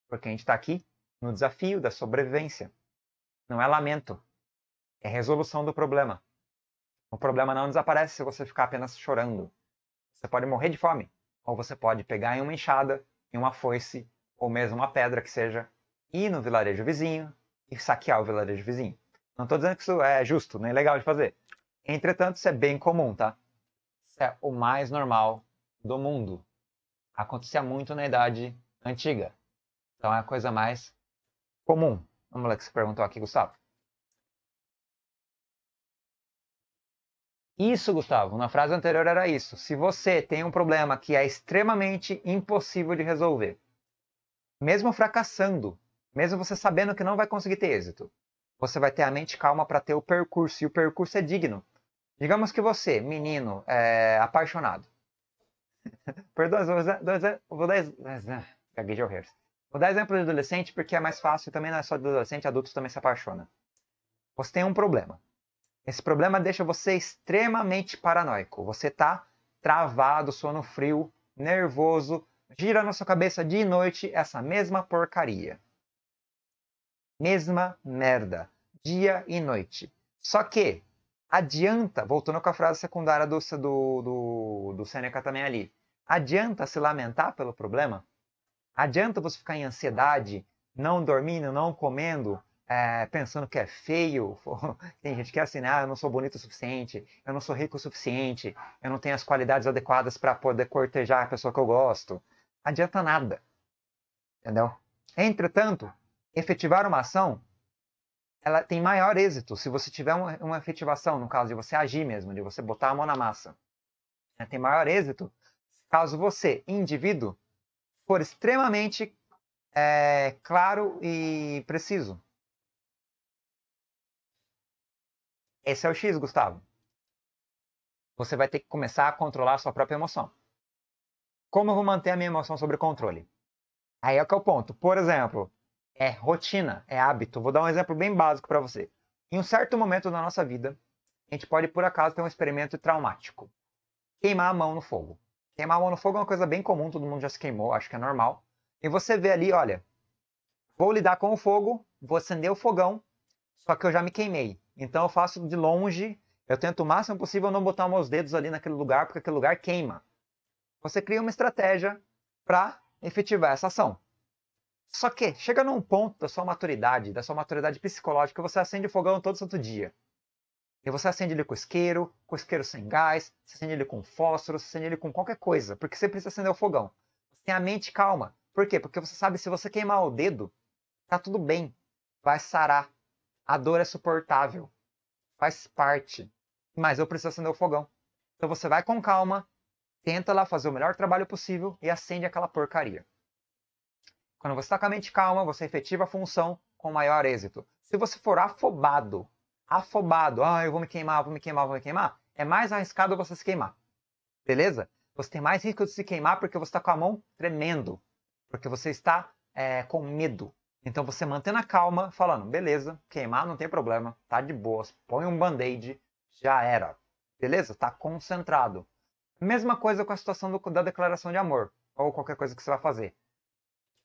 Speaker 1: Porque a gente está aqui no desafio da sobrevivência. Não é lamento, é resolução do problema. O problema não desaparece se você ficar apenas chorando. Você pode morrer de fome, ou você pode pegar em uma enxada, em uma foice, ou mesmo uma pedra que seja, ir no vilarejo vizinho e saquear o vilarejo vizinho. Não estou dizendo que isso é justo, nem legal de fazer. Entretanto, isso é bem comum, tá? Isso é o mais normal do mundo. Acontecia muito
Speaker 2: na Idade Antiga. Então é a coisa mais comum. Vamos lá que você perguntou aqui, Gustavo. Isso,
Speaker 1: Gustavo, na frase anterior era isso. Se você tem um problema que é extremamente impossível de resolver, mesmo fracassando, mesmo você sabendo que não vai conseguir ter êxito, você vai ter a mente calma para ter o percurso, e o percurso é digno. Digamos que você, menino é, apaixonado, Perdão, vou dar, né? Vou dar exemplo de adolescente porque é mais fácil, também não é só de adolescente, adultos também se apaixonam. Você tem um problema. Esse problema deixa você extremamente paranoico. Você tá travado, sono frio, nervoso, gira na sua cabeça dia e noite essa mesma porcaria. Mesma merda, dia e noite. Só que adianta, voltando com a frase secundária do, do, do, do Seneca também ali, Adianta se lamentar pelo problema? Adianta você ficar em ansiedade, não dormindo, não comendo, é, pensando que é feio? Tem gente que é assim, ah, eu não sou bonito o suficiente, eu não sou rico o suficiente, eu não tenho as qualidades adequadas para poder cortejar a pessoa que eu gosto. Adianta nada. Entendeu? Entretanto, efetivar uma ação ela tem maior êxito se você tiver uma, uma efetivação, no caso de você agir mesmo, de você botar a mão na massa. Ela né, tem maior êxito Caso você, indivíduo, for extremamente é, claro e preciso. Esse é o X, Gustavo. Você vai ter que começar a controlar a sua própria emoção. Como eu vou manter a minha emoção sob controle? Aí é o que é o ponto. Por exemplo, é rotina, é hábito. Vou dar um exemplo bem básico para você. Em um certo momento da nossa vida, a gente pode, por acaso, ter um experimento traumático. Queimar a mão no fogo. Queimar a mão no fogo é uma coisa bem comum, todo mundo já se queimou, acho que é normal. E você vê ali, olha, vou lidar com o fogo, vou acender o fogão, só que eu já me queimei. Então eu faço de longe, eu tento o máximo possível não botar meus dedos ali naquele lugar, porque aquele lugar queima. Você cria uma estratégia para efetivar essa ação. Só que chega num ponto da sua maturidade, da sua maturidade psicológica, você acende o fogão todo santo dia. E você acende ele com isqueiro, com isqueiro sem gás, você acende ele com fósforo, você acende ele com qualquer coisa, porque você precisa acender o fogão. Você tem a mente calma. Por quê? Porque você sabe se você queimar o dedo, tá tudo bem, vai sarar. A dor é suportável, faz parte. Mas eu preciso acender o fogão. Então você vai com calma, tenta lá fazer o melhor trabalho possível e acende aquela porcaria. Quando você está com a mente calma, você efetiva a função com maior êxito. Se você for afobado, afobado, ah, eu vou me queimar, vou me queimar, vou me queimar, é mais arriscado você se queimar. Beleza? Você tem mais risco de se queimar porque você está com a mão tremendo, porque você está é, com medo. Então você mantendo a calma, falando, beleza, queimar não tem problema, tá de boas, põe um band-aid, já era. Beleza? Tá concentrado. Mesma coisa com a situação do, da declaração de amor, ou qualquer coisa que você vai fazer.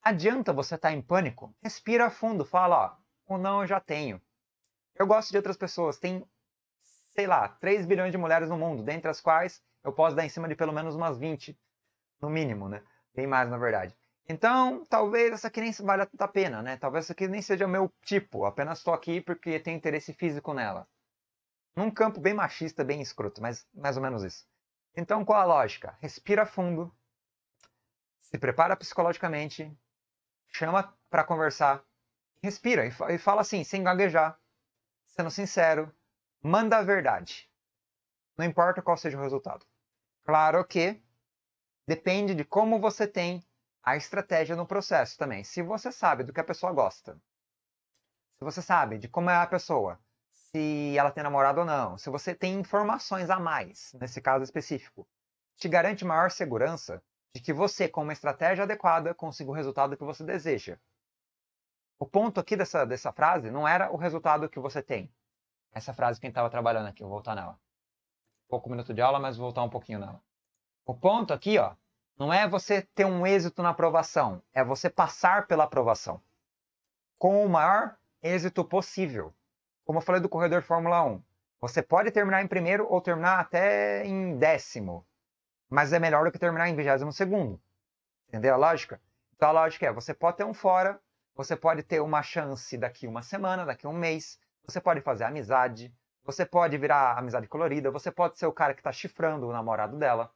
Speaker 1: Adianta você estar tá em pânico? Respira fundo, fala, ó, o não eu já tenho. Eu gosto de outras pessoas. Tem, sei lá, 3 bilhões de mulheres no mundo, dentre as quais eu posso dar em cima de pelo menos umas 20, no mínimo, né? Tem mais, na verdade. Então, talvez essa aqui nem valha a pena, né? Talvez essa aqui nem seja o meu tipo. Apenas estou aqui porque tenho interesse físico nela. Num campo bem machista, bem escroto, mas mais ou menos isso. Então, qual a lógica? Respira fundo, se prepara psicologicamente, chama para conversar, respira e fala assim, sem gaguejar sendo sincero, manda a verdade. Não importa qual seja o resultado. Claro que depende de como você tem a estratégia no processo também. Se você sabe do que a pessoa gosta, se você sabe de como é a pessoa, se ela tem namorado ou não, se você tem informações a mais, nesse caso específico, te garante maior segurança de que você, com uma estratégia adequada, consiga o resultado que você deseja. O ponto aqui dessa, dessa frase não era o resultado que você tem. Essa frase quem estava trabalhando aqui, eu vou voltar nela. Pouco minuto de aula, mas vou voltar um pouquinho nela. O ponto aqui, ó, não é você ter um êxito na aprovação, é você passar pela aprovação com o maior êxito possível. Como eu falei do corredor Fórmula 1, você pode terminar em primeiro ou terminar até em décimo, mas é melhor do que terminar em vigésimo segundo. Entendeu a lógica? Então a lógica é, você pode ter um fora, você pode ter uma chance daqui uma semana, daqui um mês. Você pode fazer amizade. Você pode virar amizade colorida. Você pode ser o cara que está chifrando o namorado dela.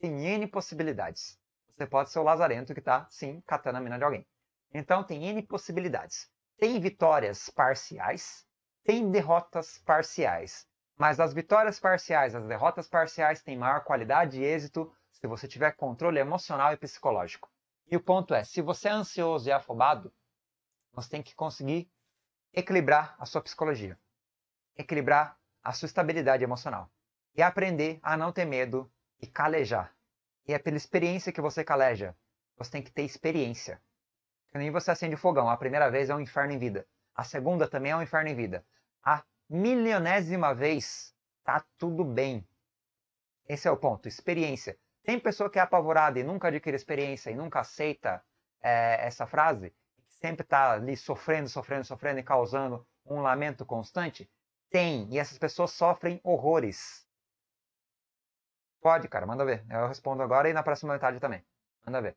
Speaker 1: Tem N possibilidades. Você pode ser o lazarento que está, sim, catando a mina de alguém. Então tem N possibilidades. Tem vitórias parciais. Tem derrotas parciais. Mas as vitórias parciais, as derrotas parciais têm maior qualidade e êxito se você tiver controle emocional e psicológico. E o ponto é, se você é ansioso e afobado, nós tem que conseguir equilibrar a sua psicologia, equilibrar a sua estabilidade emocional e aprender a não ter medo e calejar. E é pela experiência que você caleja. Você tem que ter experiência. Que nem você acende o fogão. A primeira vez é um inferno em vida. A segunda também é um inferno em vida. A milionésima vez tá tudo bem. Esse é o ponto. Experiência. Tem pessoa que é apavorada e nunca adquire experiência e nunca aceita é, essa frase sempre está ali sofrendo, sofrendo, sofrendo e causando um lamento constante? Tem, e essas pessoas sofrem horrores. Pode, cara, manda ver. Eu respondo agora e na próxima metade também. Manda ver.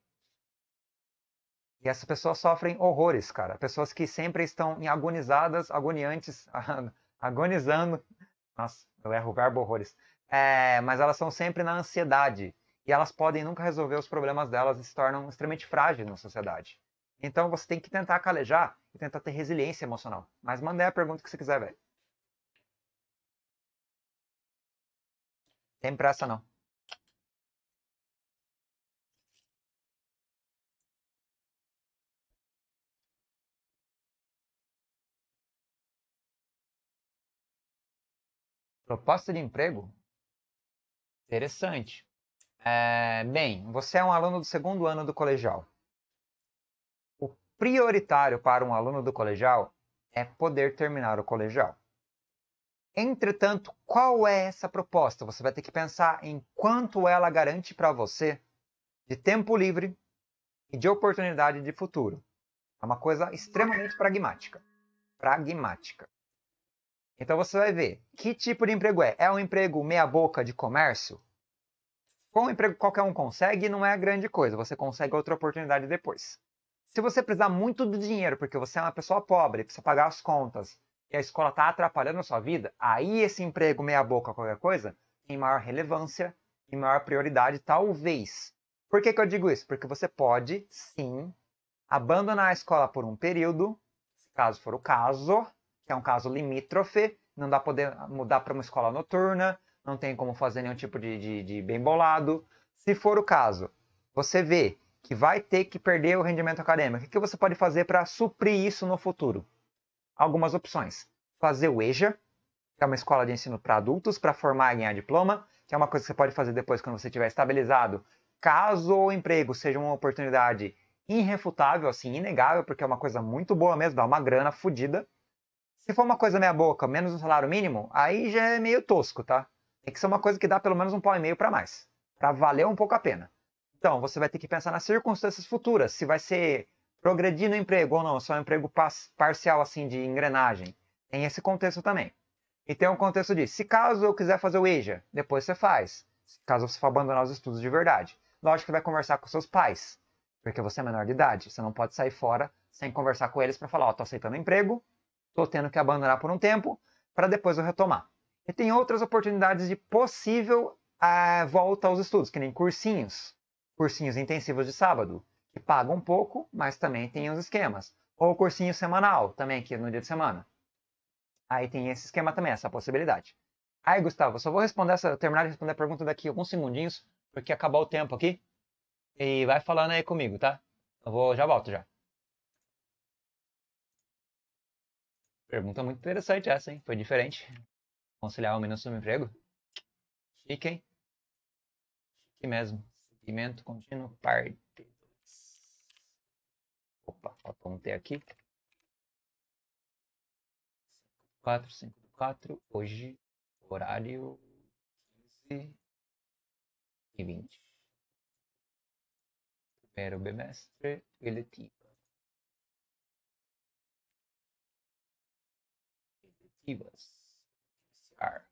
Speaker 1: E essas pessoas sofrem horrores, cara. Pessoas que sempre estão agonizadas, agoniantes, agonizando. Nossa, eu erro o verbo horrores. É, mas elas são sempre na ansiedade. E elas podem nunca resolver os problemas delas e se tornam extremamente frágeis na sociedade. Então você tem que tentar calejar e tentar ter resiliência emocional. Mas mandei
Speaker 2: a pergunta que você quiser, velho. Tem pressa não. Proposta de emprego?
Speaker 1: Interessante. É, bem, você é um aluno do segundo ano do colegial prioritário para um aluno do colegial é poder terminar o colegial. Entretanto, qual é essa proposta? Você vai ter que pensar em quanto ela garante para você de tempo livre e de oportunidade de futuro. É uma coisa extremamente pragmática. Pragmática. Então você vai ver que tipo de emprego é. É um emprego meia-boca de comércio? Com um emprego qualquer um consegue, não é grande coisa. Você consegue outra oportunidade depois. Se você precisar muito do dinheiro, porque você é uma pessoa pobre, precisa pagar as contas, e a escola está atrapalhando a sua vida, aí esse emprego meia-boca, qualquer coisa, tem maior relevância e maior prioridade, talvez. Por que, que eu digo isso? Porque você pode, sim, abandonar a escola por um período, caso for o caso, que é um caso limítrofe, não dá para poder mudar para uma escola noturna, não tem como fazer nenhum tipo de, de, de bem bolado. Se for o caso, você vê que vai ter que perder o rendimento acadêmico, o que você pode fazer para suprir isso no futuro? Algumas opções. Fazer o EJA, que é uma escola de ensino para adultos, para formar e ganhar diploma, que é uma coisa que você pode fazer depois quando você estiver estabilizado, caso o emprego seja uma oportunidade irrefutável, assim, inegável, porque é uma coisa muito boa mesmo, dá uma grana fodida. Se for uma coisa meia boca, menos um salário mínimo, aí já é meio tosco, tá? Tem que ser uma coisa que dá pelo menos um pau e meio para mais, para valer um pouco a pena. Então, você vai ter que pensar nas circunstâncias futuras, se vai ser progredir no emprego ou não, se é um emprego parcial, assim, de engrenagem. Tem esse contexto também. E tem um contexto de, se caso eu quiser fazer o EJA, depois você faz. Caso você for abandonar os estudos de verdade. Lógico que vai conversar com seus pais, porque você é menor de idade. Você não pode sair fora sem conversar com eles para falar, ó, oh, tô aceitando emprego, tô tendo que abandonar por um tempo, para depois eu retomar. E tem outras oportunidades de possível uh, volta aos estudos, que nem cursinhos cursinhos intensivos de sábado, que pagam um pouco, mas também tem os esquemas. Ou cursinho semanal, também, aqui é no dia de semana. Aí tem esse esquema também, essa possibilidade. Aí, Gustavo, só vou responder essa, terminar de responder a pergunta daqui alguns segundinhos, porque acabou o tempo aqui. E vai falando aí comigo, tá? Eu vou, já volto já. Pergunta muito interessante essa, hein? Foi diferente. Conciliar o menino no emprego? Chique, hein?
Speaker 2: Chique mesmo. Movimento contínuo, parte 2. Opa, faltou um T aqui. 4, 5 quatro 4. Hoje, horário 15 e 20. Primeiro bimestre eletiva. Eletivas. Iniciar.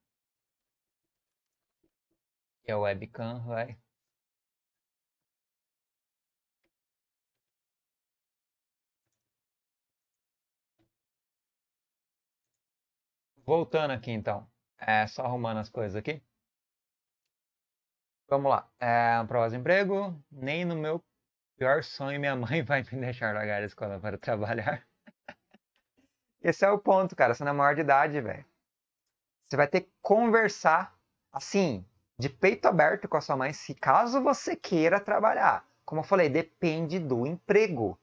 Speaker 2: E a webcam vai Voltando aqui então, é, só arrumando as coisas aqui.
Speaker 1: Vamos lá, é, prova de emprego, nem no meu pior sonho minha mãe vai me deixar largar a escola para trabalhar. Esse é o ponto, cara, você não é maior de idade, velho. Você vai ter que conversar, assim, de peito aberto com a sua mãe, se caso você queira trabalhar. Como eu falei, depende do emprego.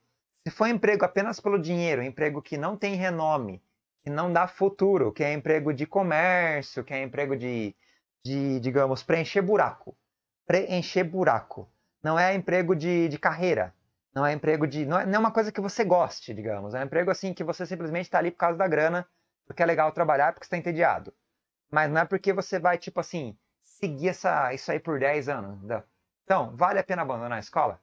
Speaker 1: Se for emprego apenas pelo dinheiro, emprego que não tem renome, que não dá futuro, que é emprego de comércio, que é emprego de, de digamos, preencher buraco. Preencher buraco. Não é emprego de, de carreira. Não é emprego de. Não é, não é uma coisa que você goste, digamos. É um emprego assim que você simplesmente está ali por causa da grana, porque é legal trabalhar, porque você está entediado. Mas não é porque você vai, tipo assim, seguir essa, isso aí por 10 anos. Entendeu? Então, vale a pena abandonar a escola?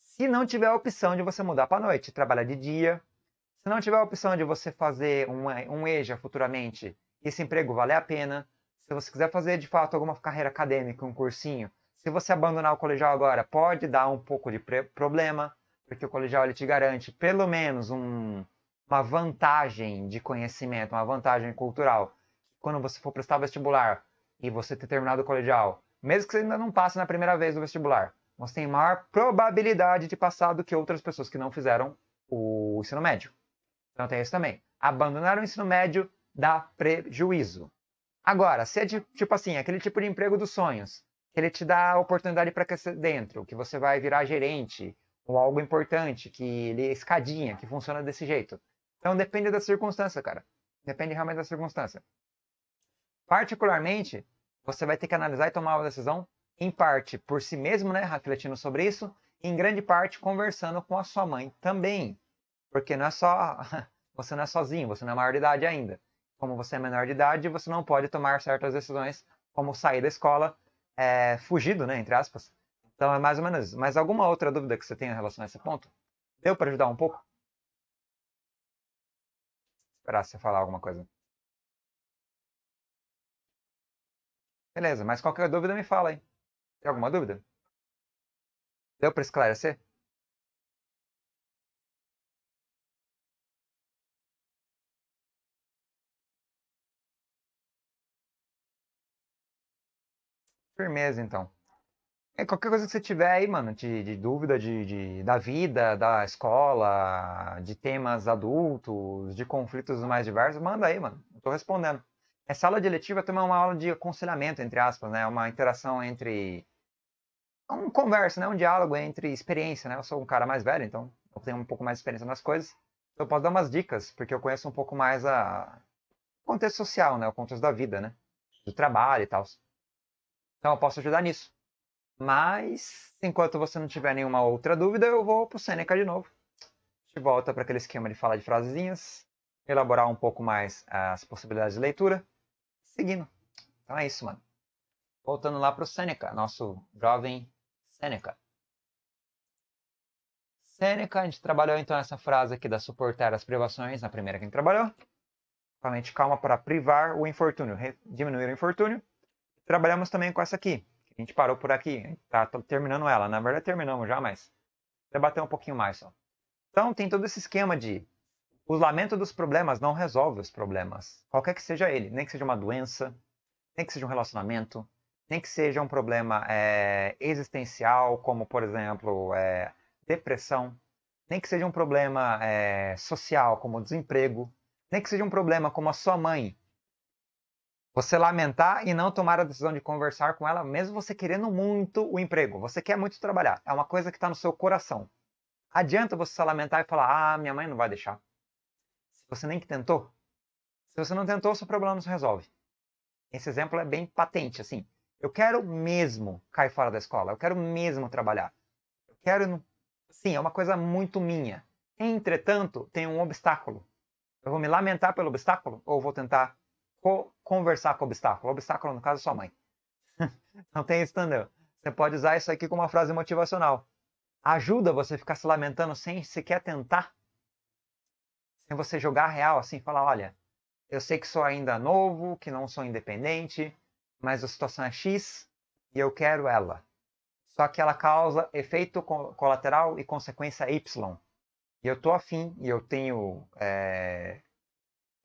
Speaker 1: Se não tiver a opção de você mudar para noite, trabalhar de dia, se não tiver a opção de você fazer um, é, um EJA futuramente, esse emprego vale a pena. Se você quiser fazer de fato alguma carreira acadêmica, um cursinho, se você abandonar o colegial agora, pode dar um pouco de problema, porque o colegial ele te garante pelo menos um, uma vantagem de conhecimento, uma vantagem cultural. Quando você for prestar vestibular e você ter terminado o colegial, mesmo que você ainda não passe na primeira vez do vestibular, você tem maior probabilidade de passar do que outras pessoas que não fizeram o ensino médio. Então tem isso também. Abandonar o ensino médio dá prejuízo. Agora, se é de, tipo assim, aquele tipo de emprego dos sonhos, que ele te dá a oportunidade para crescer dentro, que você vai virar gerente ou algo importante, que ele é escadinha, que funciona desse jeito. Então depende da circunstância, cara. Depende realmente da circunstância. Particularmente, você vai ter que analisar e tomar uma decisão em parte por si mesmo, né, refletindo sobre isso, e em grande parte conversando com a sua mãe também. Porque não é só. Você não é sozinho, você não é maior de idade ainda. Como você é menor de idade, você não pode tomar certas decisões, como sair da escola é, fugido, né? Entre aspas. Então é mais ou menos isso. Mas alguma outra dúvida que você
Speaker 2: tenha em relação a esse ponto? Deu para ajudar um pouco? Esperar você falar alguma coisa. Beleza, mas qualquer dúvida me fala aí. Tem alguma dúvida? Deu para esclarecer? Firmeza, então. É, qualquer coisa que você tiver aí, mano, de, de dúvida de,
Speaker 1: de, da vida, da escola, de temas adultos, de conflitos mais diversos, manda aí, mano. Eu tô respondendo. Essa é aula de letiva também é uma aula de aconselhamento, entre aspas, né? Uma interação entre. Um conversa, né? Um diálogo entre experiência, né? Eu sou um cara mais velho, então eu tenho um pouco mais de experiência nas coisas. Eu posso dar umas dicas, porque eu conheço um pouco mais a... o contexto social, né? O contexto da vida, né? Do trabalho e tal. Então eu posso ajudar nisso. Mas, enquanto você não tiver nenhuma outra dúvida, eu vou pro Seneca de novo. De volta para aquele esquema de falar de frasezinhas, elaborar um pouco mais as possibilidades de leitura, seguindo. Então é isso, mano. Voltando lá pro Seneca, nosso jovem Seneca. Seneca, a gente trabalhou então essa frase aqui da suportar as privações, na primeira que a gente trabalhou. Somente calma para privar o infortúnio, diminuir o infortúnio. Trabalhamos também com essa aqui. A gente parou por aqui, tá terminando ela. Na verdade, terminamos já, mas debater um pouquinho mais só. Então, tem todo esse esquema de o lamento dos problemas não resolve os problemas, qualquer que seja ele, nem que seja uma doença, nem que seja um relacionamento, nem que seja um problema é, existencial, como, por exemplo, é, depressão, nem que seja um problema é, social, como desemprego, nem que seja um problema como a sua mãe você lamentar e não tomar a decisão de conversar com ela, mesmo você querendo muito o emprego, você quer muito trabalhar, é uma coisa que está no seu coração. Adianta você se lamentar e falar: ah, minha mãe não vai deixar. Se você nem que tentou. Se você não tentou, seu problema não se resolve. Esse exemplo é bem patente, assim. Eu quero mesmo cair fora da escola, eu quero mesmo trabalhar. Eu quero. Sim, é uma coisa muito minha. Entretanto, tem um obstáculo. Eu vou me lamentar pelo obstáculo ou vou tentar co conversar com o obstáculo. O obstáculo, no caso, é sua mãe. Não tem isso, entendeu? Você pode usar isso aqui como uma frase motivacional. Ajuda você ficar se lamentando sem sequer tentar. Sem você jogar real, assim, falar, olha, eu sei que sou ainda novo, que não sou independente, mas a situação é X e eu quero ela. Só que ela causa efeito colateral e consequência Y. E eu tô afim, e eu tenho é,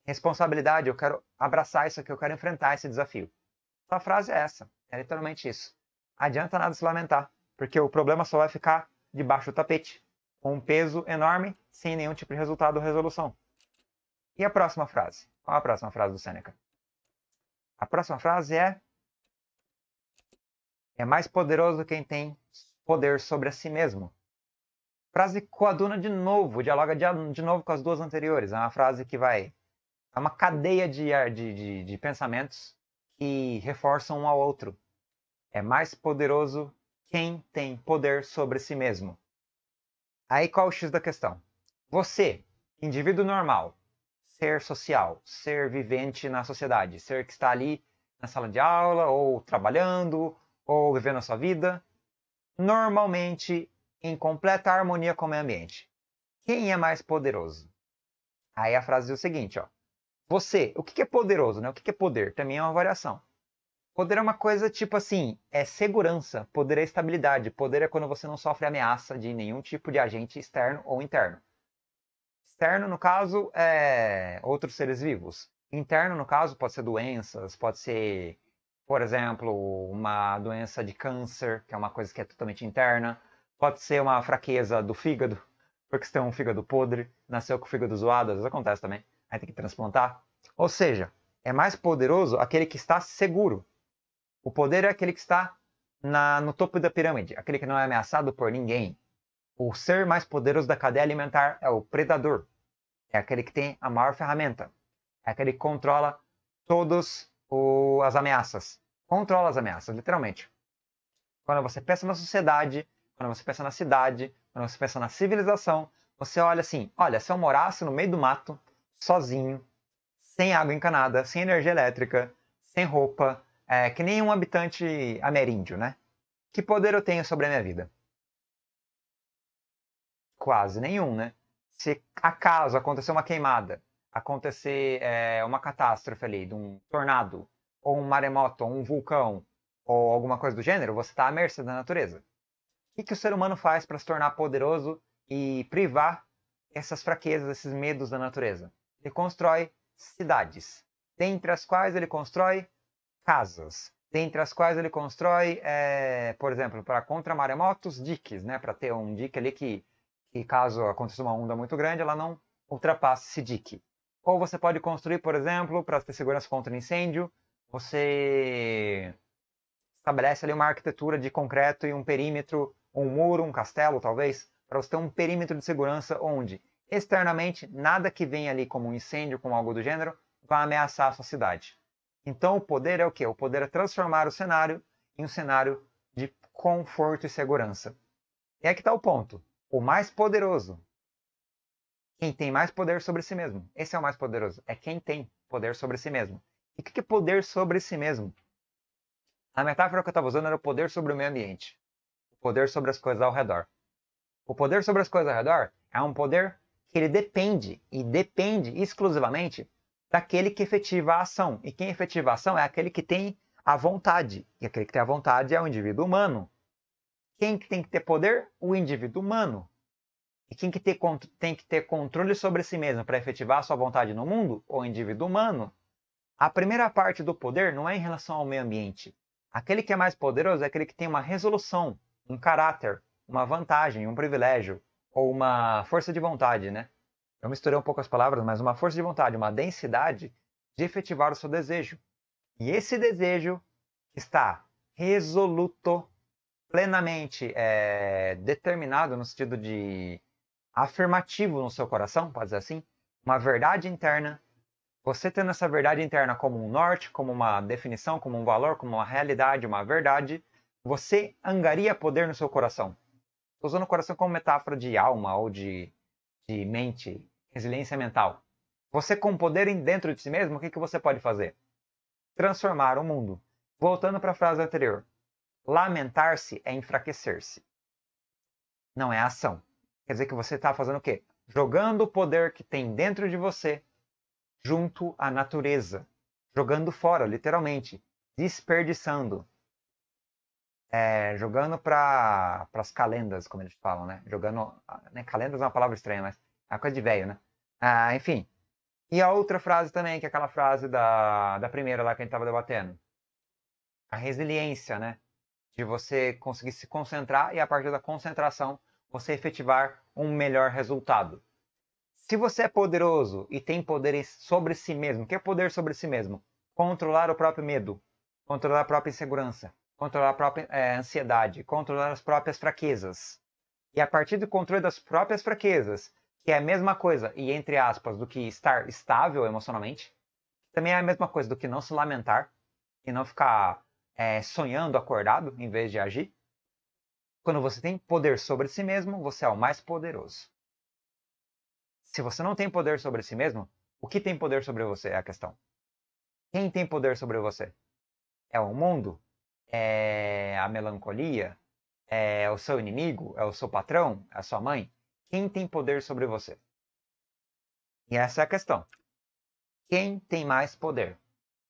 Speaker 1: responsabilidade, eu quero abraçar isso aqui, eu quero enfrentar esse desafio. Então, a frase é essa, é literalmente isso. Adianta nada se lamentar, porque o problema só vai ficar debaixo do tapete, com um peso enorme, sem nenhum tipo de resultado ou resolução. E a próxima frase? Qual a próxima frase do Seneca? A próxima frase é: É mais poderoso quem tem poder sobre a si mesmo. Frase coaduna de novo, dialoga de novo com as duas anteriores. É uma frase que vai é uma cadeia de, de, de, de pensamentos que reforçam um ao outro. É mais poderoso quem tem poder sobre si mesmo. Aí qual é o X da questão? Você, indivíduo normal, ser social, ser vivente na sociedade, ser que está ali na sala de aula, ou trabalhando, ou vivendo a sua vida, normalmente em completa harmonia com o meio ambiente. Quem é mais poderoso? Aí a frase é o seguinte, ó. Você, o que é poderoso, né? O que é poder? Também é uma variação. Poder é uma coisa tipo assim, é segurança, poder é estabilidade, poder é quando você não sofre ameaça de nenhum tipo de agente externo ou interno. Externo, no caso, é outros seres vivos. Interno, no caso, pode ser doenças, pode ser, por exemplo, uma doença de câncer, que é uma coisa que é totalmente interna. Pode ser uma fraqueza do fígado, porque você tem um fígado podre, nasceu com o fígado zoado, às vezes acontece também. Aí tem que transplantar. Ou seja, é mais poderoso aquele que está seguro. O poder é aquele que está na, no topo da pirâmide, aquele que não é ameaçado por ninguém. O ser mais poderoso da cadeia alimentar é o predador. É aquele que tem a maior ferramenta. É aquele que controla todas as ameaças. Controla as ameaças, literalmente. Quando você pensa na sociedade, quando você pensa na cidade, quando você pensa na civilização, você olha assim: olha, se eu morasse no meio do mato, sozinho, sem água encanada, sem energia elétrica, sem roupa, é, que nem um habitante ameríndio, né? Que poder eu tenho sobre a minha vida? Quase nenhum, né? Se acaso acontecer uma queimada, acontecer é, uma catástrofe ali, de um tornado, ou um maremoto, ou um vulcão, ou alguma coisa do gênero, você está à mercê da natureza. O que o ser humano faz para se tornar poderoso e privar essas fraquezas, esses medos da natureza? Ele constrói cidades, dentre as quais ele constrói casas, dentre as quais ele constrói, é, por exemplo, para contra-maremotos, diques, né? para ter um dique ali que, que, caso aconteça uma onda muito grande, ela não ultrapasse esse dique. Ou você pode construir, por exemplo, para ter segurança contra incêndio, você estabelece ali uma arquitetura de concreto e um perímetro, um muro, um castelo, talvez, para você ter um perímetro de segurança onde Externamente, nada que venha ali como um incêndio, como algo do gênero, vai ameaçar a sua cidade. Então o poder é o quê? O poder é transformar o cenário em um cenário de conforto e segurança. E é que está o ponto. O mais poderoso. Quem tem mais poder sobre si mesmo. Esse é o mais poderoso. É quem tem poder sobre si mesmo. E o que é poder sobre si mesmo? A metáfora que eu estava usando era o poder sobre o meio ambiente. O poder sobre as coisas ao redor. O poder sobre as coisas ao redor é um poder ele depende, e depende exclusivamente, daquele que efetiva a ação. E quem efetiva a ação é aquele que tem a vontade. E aquele que tem a vontade é o indivíduo humano. Quem que tem que ter poder? O indivíduo humano. E quem que ter, tem que ter controle sobre si mesmo para efetivar a sua vontade no mundo? O indivíduo humano. A primeira parte do poder não é em relação ao meio ambiente. Aquele que é mais poderoso é aquele que tem uma resolução, um caráter, uma vantagem, um privilégio ou uma força de vontade, né? Eu misturei um pouco as palavras, mas uma força de vontade, uma densidade de efetivar o seu desejo. E esse desejo está resoluto, plenamente é, determinado no sentido de afirmativo no seu coração, pode dizer assim, uma verdade interna. Você tendo essa verdade interna como um norte, como uma definição, como um valor, como uma realidade, uma verdade, você angaria poder no seu coração. Estou usando o coração como metáfora de alma ou de, de mente, resiliência mental. Você com poder dentro de si mesmo, o que, que você pode fazer? Transformar o mundo. Voltando para a frase anterior. Lamentar-se é enfraquecer-se. Não é ação. Quer dizer que você está fazendo o quê? Jogando o poder que tem dentro de você junto à natureza. Jogando fora, literalmente. Desperdiçando é, jogando para as calendas, como eles falam, né? Jogando. Ah, né? Calendas é uma palavra estranha, mas é uma coisa de velho, né? Ah, enfim. E a outra frase também, que é aquela frase da, da primeira lá que a gente estava debatendo. A resiliência, né? De você conseguir se concentrar e a partir da concentração você efetivar um melhor resultado. Se você é poderoso e tem poder sobre si mesmo, o que é poder sobre si mesmo? Controlar o próprio medo, controlar a própria insegurança, controlar a própria é, ansiedade, controlar as próprias fraquezas. E a partir do controle das próprias fraquezas, que é a mesma coisa, e entre aspas, do que estar estável emocionalmente, também é a mesma coisa do que não se lamentar e não ficar é, sonhando acordado em vez de agir. Quando você tem poder sobre si mesmo, você é o mais poderoso. Se você não tem poder sobre si mesmo, o que tem poder sobre você é a questão. Quem tem poder sobre você? É o mundo? é a melancolia? É o seu inimigo? É o seu patrão? É a sua mãe? Quem tem poder sobre você? E essa é a questão. Quem tem mais poder?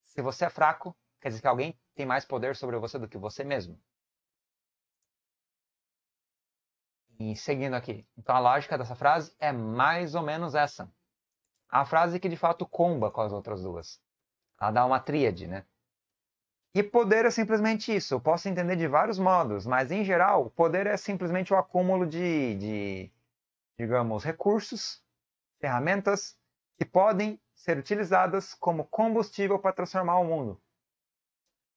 Speaker 1: Se você é fraco, quer dizer que alguém tem mais poder sobre você do que você mesmo. E seguindo aqui. Então a lógica dessa frase é mais ou menos essa. A frase que de fato comba com as outras duas. Ela dá uma tríade, né? E poder é simplesmente isso. Eu posso entender de vários modos, mas em geral, poder é simplesmente o acúmulo de, de digamos, recursos, ferramentas que podem ser utilizadas como combustível para transformar o mundo.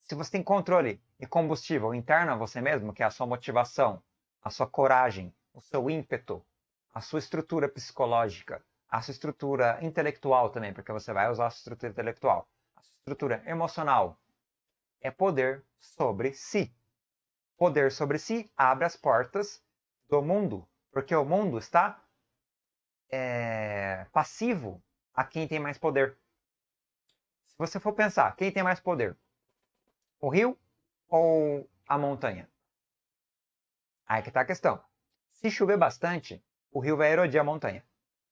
Speaker 1: Se você tem controle e combustível interno a você mesmo, que é a sua motivação, a sua coragem, o seu ímpeto, a sua estrutura psicológica, a sua estrutura intelectual também, porque você vai usar a sua estrutura intelectual, a sua estrutura emocional, é poder sobre si. Poder sobre si abre as portas do mundo, porque o mundo está é, passivo a quem tem mais poder. Se você for pensar, quem tem mais poder? O rio ou a montanha? Aí que está a questão. Se chover bastante, o rio vai erodir a montanha.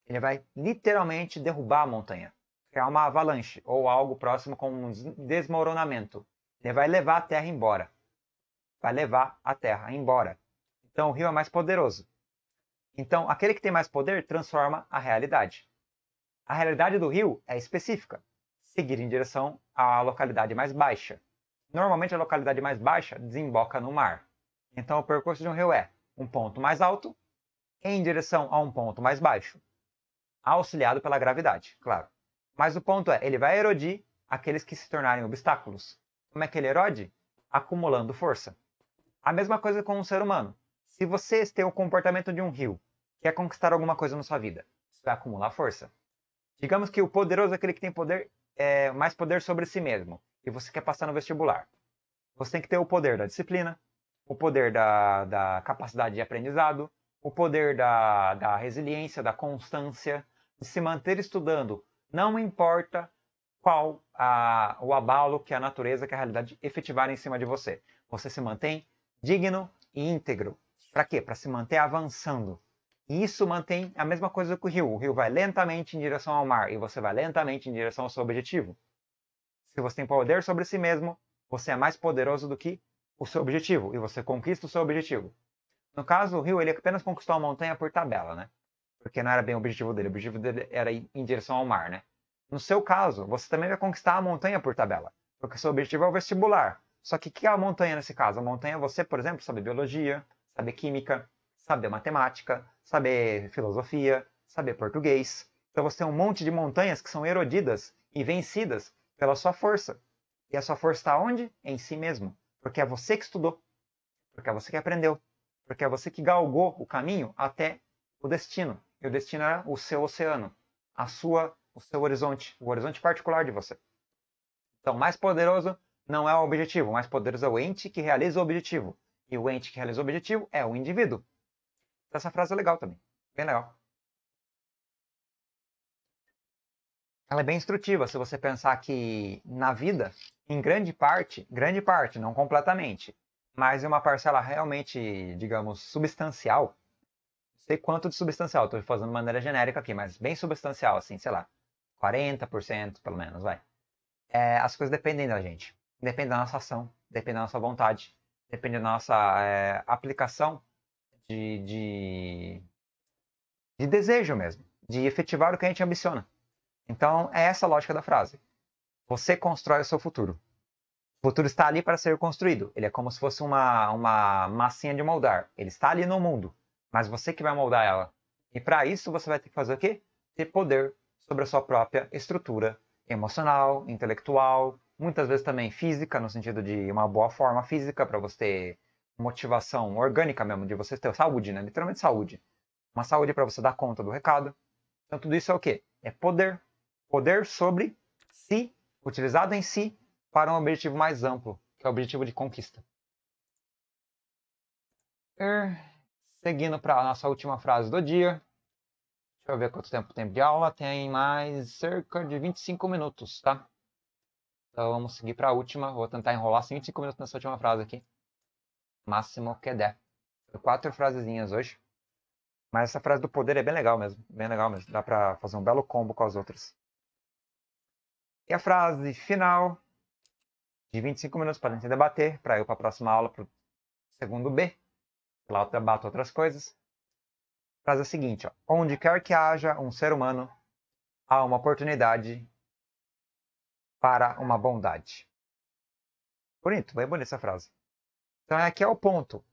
Speaker 1: Ele vai literalmente derrubar a montanha, criar uma avalanche ou algo próximo com um desmoronamento. Ele vai levar a terra embora. Vai levar a terra embora. Então o rio é mais poderoso. Então aquele que tem mais poder transforma a realidade. A realidade do rio é específica. Seguir em direção à localidade mais baixa. Normalmente a localidade mais baixa desemboca no mar. Então o percurso de um rio é um ponto mais alto em direção a um ponto mais baixo, auxiliado pela gravidade, claro. Mas o ponto é, ele vai erodir aqueles que se tornarem obstáculos. Como é que ele erode? Acumulando força. A mesma coisa com um ser humano. Se você tem o comportamento de um rio, quer é conquistar alguma coisa na sua vida, você vai acumular força. Digamos que o poderoso é aquele que tem poder, é, mais poder sobre si mesmo, e você quer passar no vestibular. Você tem que ter o poder da disciplina, o poder da, da capacidade de aprendizado, o poder da, da resiliência, da constância, de se manter estudando, não importa qual a, o abalo que a natureza, que a realidade efetivar em cima de você. Você se mantém digno e íntegro. Para quê? Para se manter avançando. E isso mantém a mesma coisa que o rio. O rio vai lentamente em direção ao mar e você vai lentamente em direção ao seu objetivo. Se você tem poder sobre si mesmo, você é mais poderoso do que o seu objetivo e você conquista o seu objetivo. No caso, o rio ele apenas conquistou a montanha por tabela, né? Porque não era bem o objetivo dele. O objetivo dele era ir em direção ao mar, né? No seu caso, você também vai conquistar a montanha por tabela, porque seu objetivo é o vestibular. Só que o que é a montanha nesse caso? A montanha é você, por exemplo, saber biologia, saber química, saber matemática, saber filosofia, saber português. Então você tem um monte de montanhas que são erodidas e vencidas pela sua força. E a sua força está onde? Em si mesmo. Porque é você que estudou, porque é você que aprendeu, porque é você que galgou o caminho até o destino. E o destino é o seu oceano, a sua o seu horizonte, o horizonte particular de você. Então, mais poderoso não é o objetivo, mais poderoso é o ente que realiza o objetivo. E o ente que realiza o objetivo é o indivíduo. Então, essa frase é legal também, bem legal. Ela é bem instrutiva se você pensar que na vida, em grande parte, grande parte, não completamente, mas em uma parcela realmente, digamos, substancial, sei quanto de substancial, estou fazendo de maneira genérica aqui, mas bem substancial, assim, sei lá. 40% pelo menos, vai. É, as coisas dependem da gente. Depende da nossa ação, depende da nossa vontade, depende da nossa é, aplicação de, de, de desejo mesmo, de efetivar o que a gente ambiciona. Então, é essa a lógica da frase. Você constrói o seu futuro. O futuro está ali para ser construído. Ele é como se fosse uma, uma massinha de moldar. Ele está ali no mundo, mas você que vai moldar ela. E para isso, você vai ter que fazer o quê? Ter poder sobre a sua própria estrutura emocional, intelectual, muitas vezes também física, no sentido de uma boa forma física para você ter motivação orgânica mesmo, de você ter saúde, né? Literalmente saúde. Uma saúde para você dar conta do recado. Então tudo isso é o quê? É poder. Poder sobre si, utilizado em si, para um objetivo mais amplo, que é o objetivo de conquista. Er, seguindo para a nossa última frase do dia. Deixa eu ver quanto tempo tem de aula. Tem mais cerca de 25 minutos, tá? Então vamos seguir para a última. Vou tentar enrolar 25 minutos nessa última frase aqui. Máximo que der. Quatro frasezinhas hoje. Mas essa frase do poder é bem legal mesmo. Bem legal mesmo. Dá para fazer um belo combo com as outras. E a frase final de 25 minutos para a gente debater, para eu para a próxima aula, para o segundo B. Lá eu debato outras coisas frase é a seguinte: ó, onde quer que haja um ser humano, há uma oportunidade para uma bondade. Bonito, bem bonita essa frase. Então é aqui é o ponto.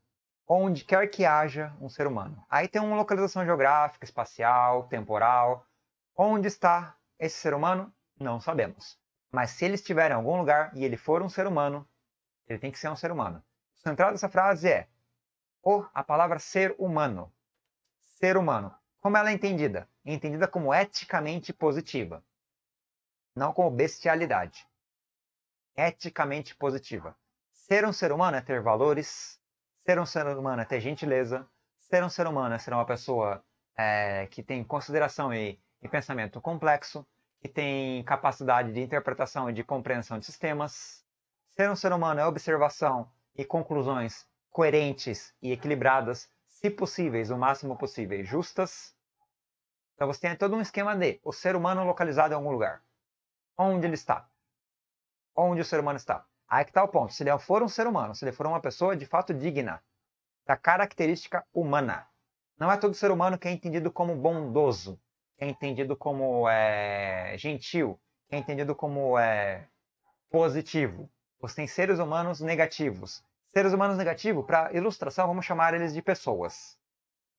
Speaker 1: Onde quer que haja um ser humano. Aí tem uma localização geográfica, espacial, temporal. Onde está esse ser humano? Não sabemos. Mas se ele estiver em algum lugar e ele for um ser humano, ele tem que ser um ser humano. O central dessa frase é o, a palavra ser humano ser humano. Como ela é entendida? É entendida como eticamente positiva, não como bestialidade. Eticamente positiva. Ser um ser humano é ter valores, ser um ser humano é ter gentileza, ser um ser humano é ser uma pessoa é, que tem consideração e, e pensamento complexo, que tem capacidade de interpretação e de compreensão de sistemas. Ser um ser humano é observação e conclusões coerentes e equilibradas se possíveis, o máximo possível, justas. Então você tem todo um esquema de o ser humano localizado em algum lugar. Onde ele está? Onde o ser humano está? Aí que está o ponto. Se ele for um ser humano, se ele for uma pessoa de fato digna da característica humana, não é todo ser humano que é entendido como bondoso, que é entendido como é, gentil, que é entendido como é, positivo. Você tem seres humanos negativos, Seres humanos negativo, para ilustração, vamos chamar eles de pessoas,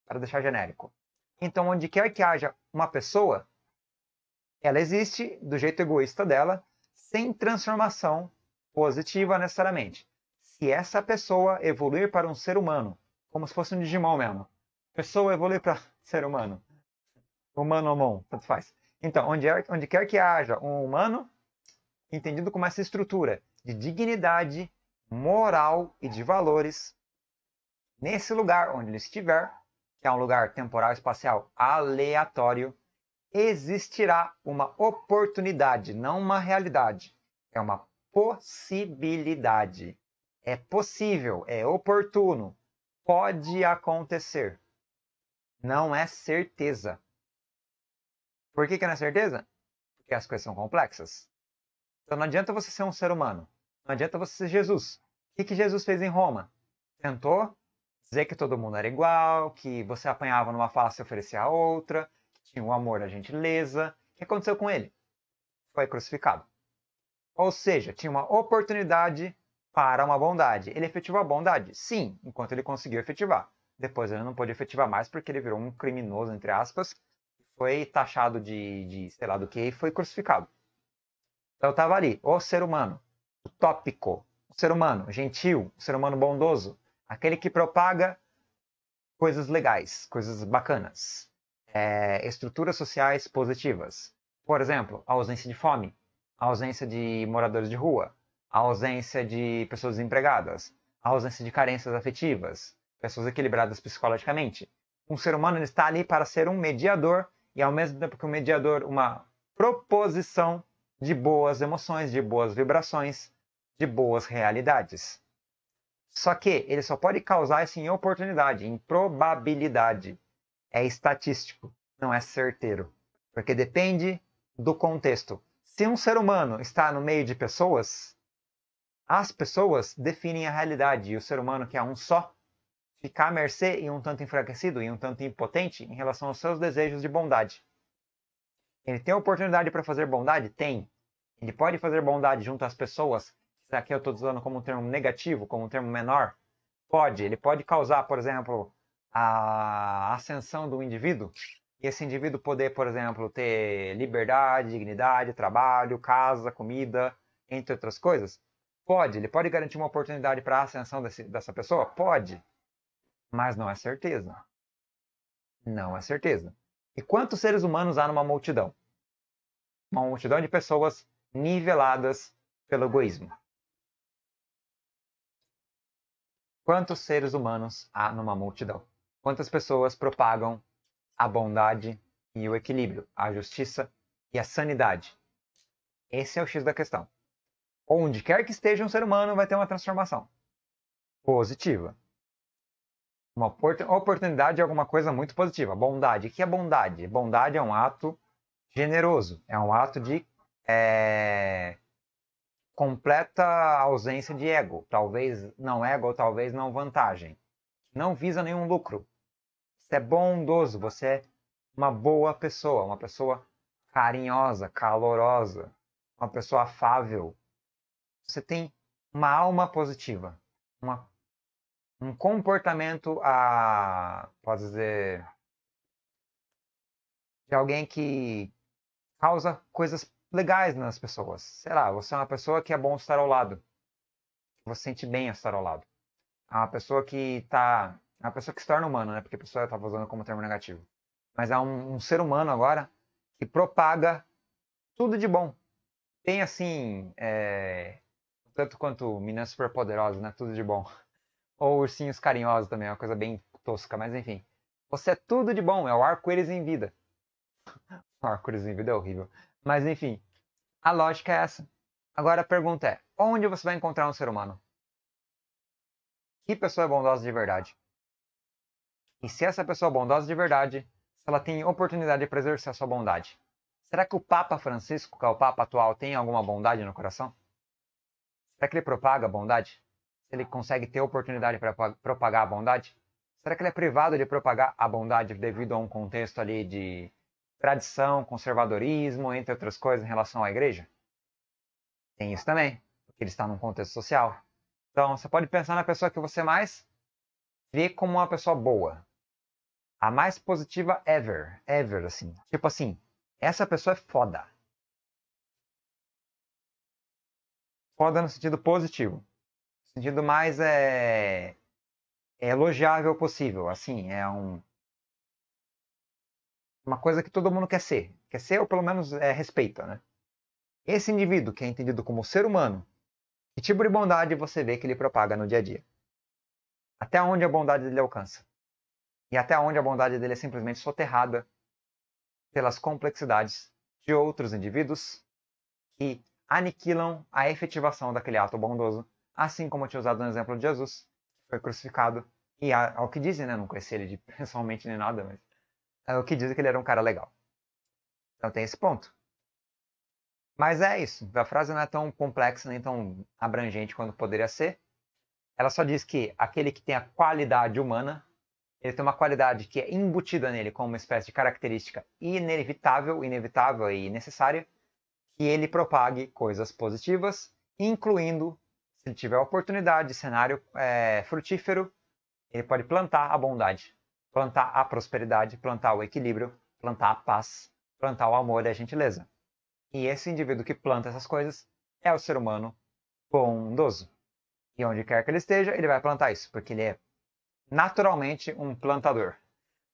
Speaker 1: para deixar genérico. Então, onde quer que haja uma pessoa, ela existe do jeito egoísta dela, sem transformação positiva necessariamente. Se essa pessoa evoluir para um ser humano, como se fosse um Digimon mesmo, pessoa evoluir para ser humano, humano ou mon, tanto faz. Então, onde, é, onde quer que haja um humano, entendido como essa estrutura de dignidade moral e de valores nesse lugar onde ele estiver, que é um lugar temporal espacial aleatório, existirá uma oportunidade, não uma realidade. É uma possibilidade. É possível, é oportuno, pode acontecer. Não é certeza. Por que, que não é certeza? Porque as coisas são complexas. Então não adianta você ser um ser humano não adianta você ser Jesus. O que, Jesus fez em Roma? Tentou dizer que todo mundo era igual, que você apanhava numa face e oferecia a outra, que tinha o amor a gentileza. O que aconteceu com ele? Foi crucificado. Ou seja, tinha uma oportunidade para uma bondade. Ele efetivou a bondade? Sim, enquanto ele conseguiu efetivar. Depois ele não pôde efetivar mais porque ele virou um criminoso, entre aspas, foi taxado de, de sei lá do que e foi crucificado. Então estava ali, o ser humano, utópico, o ser humano gentil, o ser humano bondoso, aquele que propaga coisas legais, coisas bacanas, é, estruturas sociais positivas. Por exemplo, a ausência de fome, a ausência de moradores de rua, a ausência de pessoas desempregadas, a ausência de carências afetivas, pessoas equilibradas psicologicamente. Um ser humano está ali para ser um mediador e, ao mesmo tempo que um mediador, uma proposição de boas emoções, de boas vibrações, de boas realidades. Só que ele só pode causar isso em oportunidade, em probabilidade. É estatístico, não é certeiro. Porque depende do contexto. Se um ser humano está no meio de pessoas, as pessoas definem a realidade e o ser humano, que é um só, fica à mercê e um tanto enfraquecido e um tanto impotente em relação aos seus desejos de bondade. Ele tem oportunidade para fazer bondade? Tem. Ele pode fazer bondade junto às pessoas? Isso aqui eu estou usando como um termo negativo, como um termo menor? Pode. Ele pode causar, por exemplo, a ascensão do indivíduo? E esse indivíduo poder, por exemplo, ter liberdade, dignidade, trabalho, casa, comida, entre outras coisas? Pode. Ele pode garantir uma oportunidade para a ascensão desse, dessa pessoa? Pode. Mas não é certeza. Não é certeza. E quantos seres humanos há numa multidão? uma multidão de pessoas niveladas pelo egoísmo. Quantos seres humanos há numa multidão? Quantas pessoas propagam a bondade e o equilíbrio, a justiça e a sanidade? Esse é o X da questão. Onde quer que esteja um ser humano, vai ter uma transformação positiva. Uma oportunidade é alguma coisa muito positiva. Bondade. O que é bondade? Bondade é um ato generoso, é um ato de é, completa ausência de ego, talvez não ego, talvez não vantagem. Não visa nenhum lucro. Você é bondoso, você é uma boa pessoa, uma pessoa carinhosa, calorosa, uma pessoa afável. Você tem uma alma positiva, uma, um comportamento a, ah, pode dizer, de alguém que causa coisas legais nas pessoas. Sei lá, você é uma pessoa que é bom estar ao lado. Você sente bem estar ao lado. É uma pessoa que tá. É uma pessoa que se torna humana, né? Porque a pessoa estava usando como termo negativo. Mas é um, um ser humano agora que propaga tudo de bom. Tem assim. É... Tanto quanto meninas super poderosas, né? Tudo de bom. Ou ursinhos carinhosos também, é uma coisa bem tosca, mas enfim. Você é tudo de bom, é o arco-íris em vida. Ah, Cruz em vida é horrível. Mas enfim, a lógica é essa. Agora a pergunta é: onde você vai encontrar um ser humano? Que pessoa é bondosa de verdade? E se essa pessoa é bondosa de verdade, se ela tem oportunidade de exercer a sua bondade, será que o Papa Francisco, que é o Papa atual, tem alguma bondade no coração? Será que ele propaga a bondade? Ele consegue ter oportunidade para propagar a bondade? Será que ele é privado de propagar a bondade devido a um contexto ali de tradição, conservadorismo, entre outras coisas, em relação à igreja? Tem isso também, porque ele está num contexto social. Então, você pode pensar na pessoa que você mais vê como uma pessoa boa. A mais positiva ever. Ever, assim. Tipo assim, essa pessoa é foda.
Speaker 2: Foda no sentido positivo. No sentido mais é, é elogiável possível. Assim, é um
Speaker 1: uma coisa que todo mundo quer ser, quer ser ou pelo menos é, respeita, né? Esse indivíduo, que é entendido como ser humano, que tipo de bondade você vê que ele propaga no dia a dia? Até onde a bondade dele alcança? E até onde a bondade dele é simplesmente soterrada pelas complexidades de outros indivíduos que aniquilam a efetivação daquele ato bondoso, assim como eu tinha usado no exemplo de Jesus, que foi crucificado e, ao que dizem, né, não conheci ele pessoalmente nem nada, mas é o que diz que ele era um cara legal. Então tem esse ponto. Mas é isso. A frase não é tão complexa nem tão abrangente quanto poderia ser. Ela só diz que aquele que tem a qualidade humana, ele tem uma qualidade que é embutida nele como uma espécie de característica inevitável, inevitável e necessária, que ele propague coisas positivas, incluindo, se ele tiver oportunidade, cenário é, frutífero, ele pode plantar a bondade plantar a prosperidade, plantar o equilíbrio, plantar a paz, plantar o amor e a gentileza. E esse indivíduo que planta essas coisas é o ser humano bondoso. E onde quer que ele esteja, ele vai plantar isso, porque ele é naturalmente um plantador,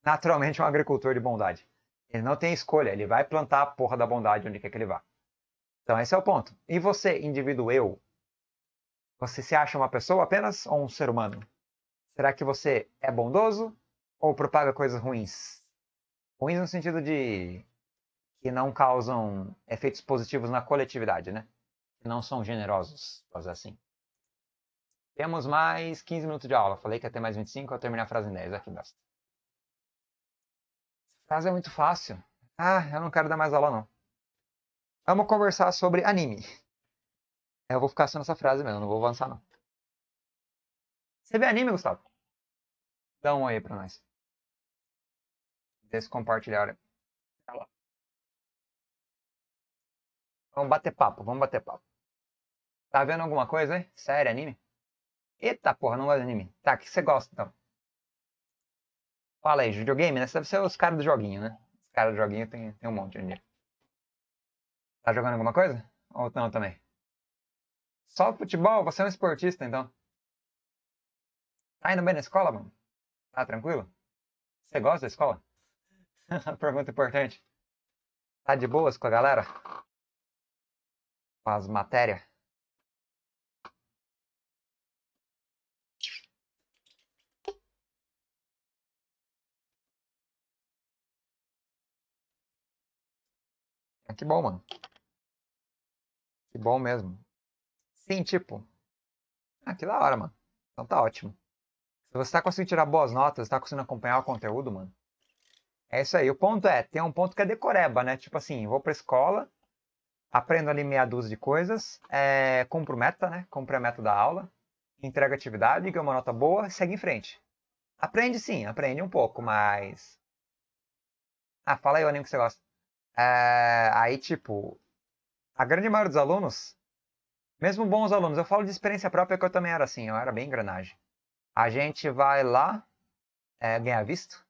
Speaker 1: naturalmente um agricultor de bondade. Ele não tem escolha, ele vai plantar a porra da bondade onde quer que ele vá. Então esse é o ponto. E você, indivíduo eu, você se acha uma pessoa apenas ou um ser humano? Será que você é bondoso ou propaga coisas ruins? Ruins no sentido de que não causam efeitos positivos na coletividade, né? Que não são generosos, vamos assim. Temos mais 15 minutos de aula. Falei que ia ter mais 25, eu terminar a frase em 10. Aqui basta. Essa frase é muito fácil. Ah, eu não quero dar mais aula, não. Vamos conversar sobre
Speaker 2: anime. Eu vou ficar só nessa frase mesmo, não vou avançar, não. Você vê anime, Gustavo? Dá um aí pra nós. Descompartilhar. Tá vamos bater papo, vamos bater papo. Tá vendo alguma coisa hein? Série anime? Eita porra, não
Speaker 1: gosto de anime. Tá, o que você gosta então? Fala aí, videogame, né? Você deve ser os caras do
Speaker 2: joguinho, né? Os caras do joguinho tem, tem um monte de Tá jogando alguma coisa? Ou não também? Só futebol? Você é um esportista então? Tá indo bem na escola, mano? Tá tranquilo? Você gosta da escola? Pergunta importante. Tá de boas com a galera? Com as matérias? Ah, que bom, mano. Que bom mesmo. Sim, tipo. Ah, que da hora, mano. Então tá
Speaker 1: ótimo. Então, você está conseguindo tirar boas notas, está conseguindo acompanhar o conteúdo, mano, é isso aí. O ponto é, tem um ponto que é decoreba, né? Tipo assim, vou pra escola, aprendo ali meia dúzia de coisas, é, cumpro meta, né? Cumpro a meta da aula, entrego atividade, ganho uma nota boa, segue em frente. Aprende sim, aprende um pouco, mas... Ah, fala aí o anime que você gosta. É, aí, tipo, a grande maioria dos alunos, mesmo bons alunos, eu falo de experiência própria que eu também era assim, eu era bem engrenagem a gente vai lá é, ganhar visto,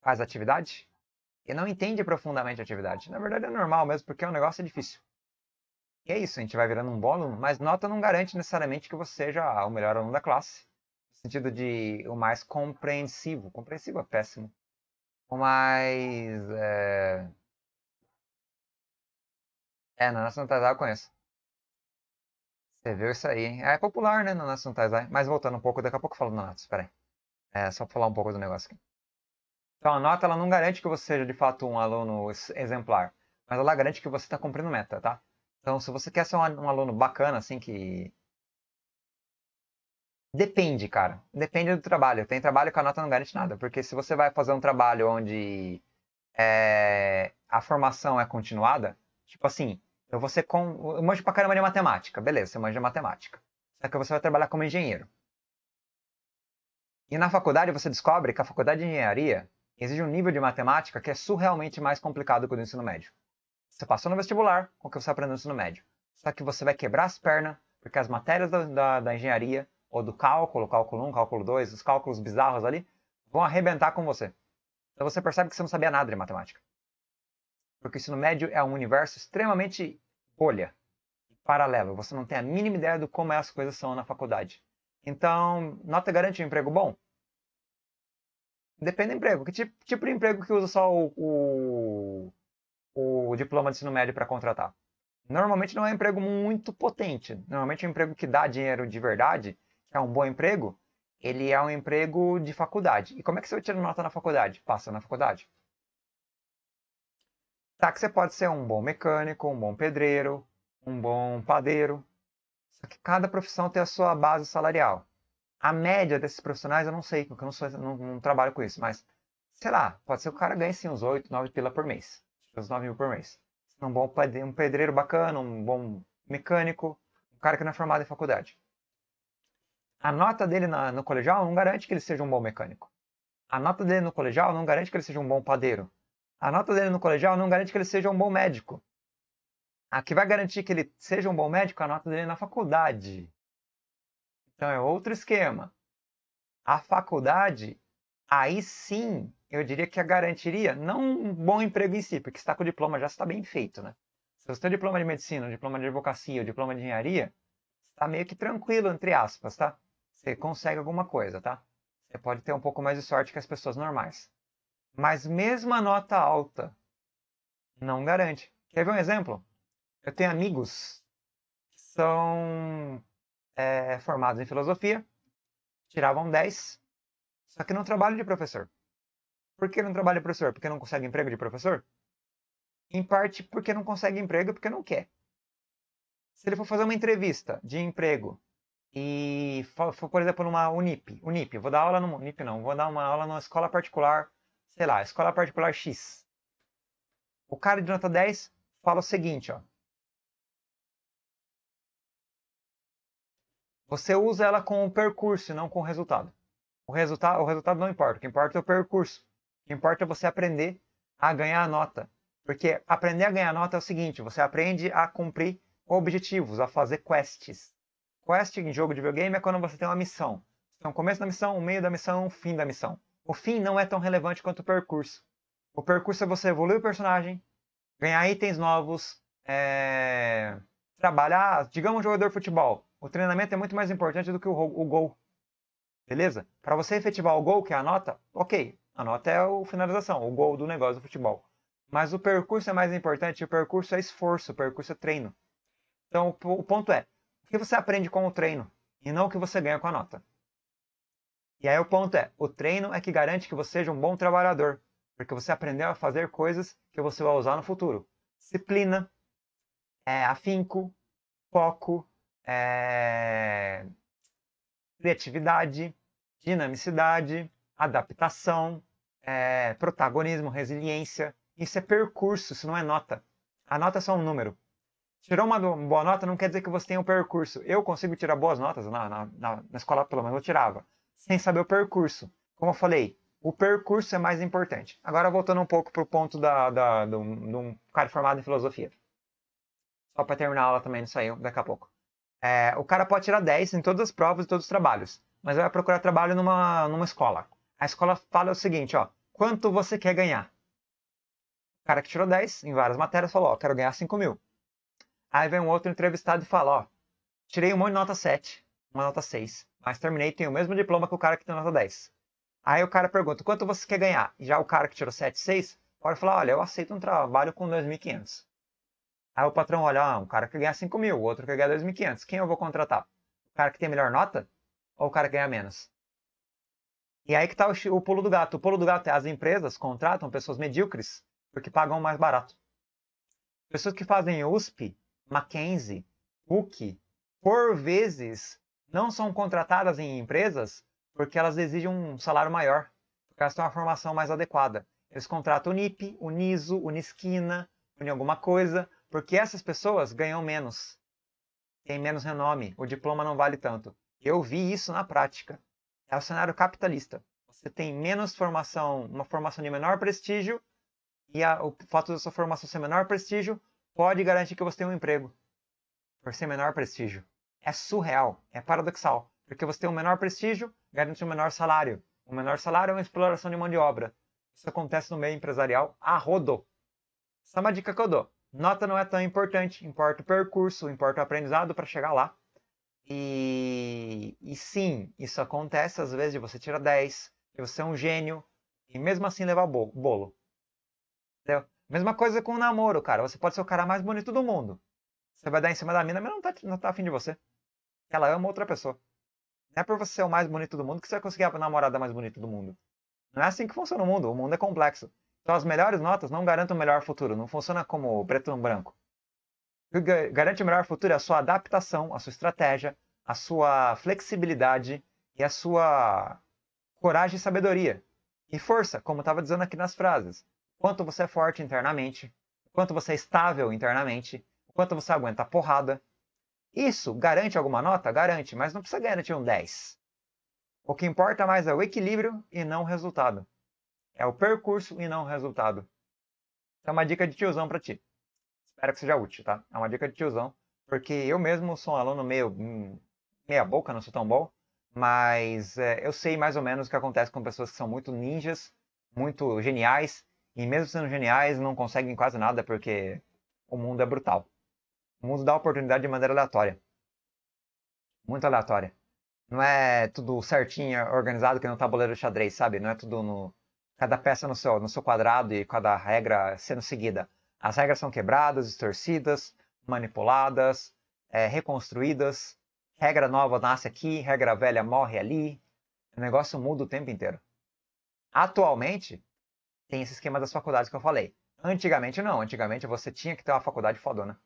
Speaker 1: faz atividade e não entende profundamente a atividade. Na verdade é normal mesmo, porque o negócio é difícil. E é isso, a gente vai virando um bolo, mas nota não garante necessariamente que você seja o melhor aluno da classe, no sentido de o mais compreensivo. Compreensivo é péssimo. O mais. É, é na Nacional eu conheço. Você viu isso aí, hein? Ah, é popular, né, no Nanatsu no Mas voltando um pouco, daqui a pouco eu falo do Nanatsu, peraí. É, só pra falar um pouco do negócio aqui. Então, a nota, ela não garante que você seja, de fato, um aluno exemplar. Mas ela garante que você está cumprindo meta, tá? Então, se você quer ser um aluno bacana, assim, que... Depende, cara. Depende do trabalho. Tem trabalho que a nota não garante nada. Porque se você vai fazer um trabalho onde é... a formação é continuada, tipo assim, então você com... manja pra caramba de matemática, beleza, você manja matemática. Só que você vai trabalhar como engenheiro. E na faculdade você descobre que a faculdade de engenharia exige um nível de matemática que é surrealmente mais complicado que o do ensino médio. Você passou no vestibular com o que você aprendeu no ensino médio. Só que você vai quebrar as pernas, porque as matérias da, da, da engenharia, ou do cálculo, cálculo 1, cálculo 2, os cálculos bizarros ali, vão arrebentar com você. Então você percebe que você não sabia nada de matemática. Porque o ensino médio é um universo extremamente bolha, paralelo. Você não tem a mínima ideia do como é as coisas são na faculdade. Então, nota garante um emprego bom? Depende do emprego. Que tipo, tipo de emprego que usa só o, o, o diploma de ensino médio para contratar? Normalmente não é um emprego muito potente. Normalmente é um emprego que dá dinheiro de verdade, que é um bom emprego, ele é um emprego de faculdade. E como é que você tira nota na faculdade? Passa na faculdade. Tá? Que você pode ser um bom mecânico, um bom pedreiro, um bom padeiro. Só que cada profissão tem a sua base salarial. A média desses profissionais eu não sei, porque eu não, sou, não, não trabalho com isso, mas sei lá, pode ser que o cara ganhe sim uns 8, 9 pila por mês. Uns 9 mil por mês. Um bom um pedreiro bacana, um bom mecânico, um cara que não é formado em faculdade. A nota dele na, no colegial não garante que ele seja um bom mecânico. A nota dele no colegial não garante que ele seja um bom padeiro. A nota dele no colegial não garante que ele seja um bom médico. A que vai garantir que ele seja um bom médico é a nota dele na faculdade. Então é outro esquema. A faculdade, aí sim, eu diria que a garantiria, não um bom emprego em si, porque está com o diploma já está bem feito, né? Se você tem diploma de medicina, diploma de advocacia, diploma de engenharia, está meio que tranquilo, entre aspas, tá? Você consegue alguma coisa, tá? Você pode ter um pouco mais de sorte que as pessoas normais. Mas mesmo a nota alta não garante. Quer ver um exemplo? Eu tenho amigos que são é, formados em filosofia, tiravam 10, só que não trabalham de professor. Por que não trabalha de professor? Porque não consegue emprego de professor? Em parte porque não consegue emprego porque não quer. Se ele for fazer uma entrevista de emprego e for, por exemplo, numa Unip, Unip, vou dar aula numa Unip não, vou dar uma aula numa escola particular sei lá, escola particular
Speaker 2: X. O cara de nota 10 fala o seguinte, ó. Você usa ela com o percurso e
Speaker 1: não com o resultado. O, resulta o resultado não importa, o que importa é o percurso. O que importa é você aprender a ganhar a nota. Porque aprender a ganhar nota é o seguinte, você aprende a cumprir objetivos, a fazer quests. Quest em jogo de videogame é quando você tem uma missão. então tem um começo da missão, um meio da missão, um fim da missão o fim não é tão relevante quanto o percurso. O percurso é você evoluir o personagem, ganhar itens novos, é... trabalhar. Digamos um jogador de futebol. O treinamento é muito mais importante do que o, o gol. Beleza? Para você efetivar o gol, que é a nota, ok. A nota é a finalização, o gol do negócio do futebol. Mas o percurso é mais importante, o percurso é esforço, o percurso é treino. Então o ponto é, o que você aprende com o treino e não o que você ganha com a nota. E aí o ponto é, o treino é que garante que você seja um bom trabalhador, porque você aprendeu a fazer coisas que você vai usar no futuro. Disciplina, é, afinco, foco, é, criatividade, dinamicidade, adaptação, é, protagonismo, resiliência. Isso é percurso, isso não é nota. A nota é só um número. Tirou uma boa nota não quer dizer que você tem um percurso. Eu consigo tirar boas notas, na, na, na escola pelo menos eu tirava sem saber o percurso. Como eu falei, o percurso é mais importante. Agora, voltando um pouco para o ponto da, da, de um cara formado em filosofia. Só para terminar a aula também, não saiu daqui a pouco. É, o cara pode tirar 10 em todas as provas e todos os trabalhos, mas vai procurar trabalho numa, numa escola. A escola fala o seguinte, ó, quanto você quer ganhar? O cara que tirou 10 em várias matérias falou, ó, quero ganhar 5 mil. Aí vem um outro entrevistado e fala, ó, tirei um monte de nota 7, uma nota 6. Mas terminei e tenho o mesmo diploma que o cara que tem nota 10. Aí o cara pergunta, quanto você quer ganhar? E já o cara que tirou 7,6 pode falar, olha, eu aceito um trabalho com 2.500. Aí o patrão olha, ah, um cara que ganha 5 mil, o outro que ganha 2.500, quem eu vou contratar? O cara que tem melhor nota ou o cara que ganha menos? E aí que tá o, o pulo do gato. O pulo do gato é as empresas contratam pessoas medíocres porque pagam mais barato. Pessoas que fazem USP, Mackenzie, PUC, por vezes não são contratadas em empresas porque elas exigem um salário maior, porque elas têm uma formação mais adequada. Eles contratam o NIP, o NISO, o NISQUINA, o alguma coisa, porque essas pessoas ganham menos, têm menos renome, o diploma não vale tanto. Eu vi isso na prática. É o cenário capitalista. Você tem menos formação, uma formação de menor prestígio, e a, o fato da sua formação ser menor prestígio pode garantir que você tenha um emprego, por ser menor prestígio é surreal, é paradoxal, porque você tem um menor prestígio, garante um menor salário. O menor salário é uma exploração de mão de obra. Isso acontece no meio empresarial a rodo. Essa é uma dica que eu dou. Nota não é tão importante, importa o percurso, importa o aprendizado para chegar lá. E, e sim, isso acontece às vezes de você tirar 10, de você é um gênio, e mesmo assim levar bolo. Entendeu? Mesma coisa com o namoro, cara. Você pode ser o cara mais bonito do mundo. Você vai dar em cima da mina, mas não tá, não tá afim de você que ela ama outra pessoa. Não é por você ser o mais bonito do mundo que você vai conseguir a namorada mais bonita do mundo. Não é assim que funciona o mundo. O mundo é complexo. Então as melhores notas não garantem o melhor futuro. Não funciona como preto no branco. O que garante o melhor futuro é a sua adaptação, a sua estratégia, a sua flexibilidade e a sua coragem e sabedoria. E força, como estava dizendo aqui nas frases. Quanto você é forte internamente, quanto você é estável internamente, quanto você aguenta porrada, isso garante alguma nota? Garante, mas não precisa garantir um 10. O que importa mais é o equilíbrio e não o resultado. É o percurso e não o resultado. Essa então, é uma dica de tiozão para ti. Espero que seja útil, tá? É uma dica de tiozão, porque eu mesmo sou um aluno meio hum, meia boca, não sou tão bom, mas é, eu sei mais ou menos o que acontece com pessoas que são muito ninjas, muito geniais, e mesmo sendo geniais não conseguem quase nada porque o mundo é brutal. O mundo dá oportunidade de maneira aleatória. Muito aleatória. Não é tudo certinho, organizado, que no tabuleiro de xadrez, sabe? Não é tudo no. Cada peça no seu, no seu quadrado e cada regra sendo seguida. As regras são quebradas, distorcidas, manipuladas, é, reconstruídas. Regra nova nasce aqui, regra velha morre ali. O negócio muda o tempo inteiro. Atualmente, tem esse esquema das faculdades que eu falei. Antigamente não, antigamente você tinha que ter uma faculdade fodona.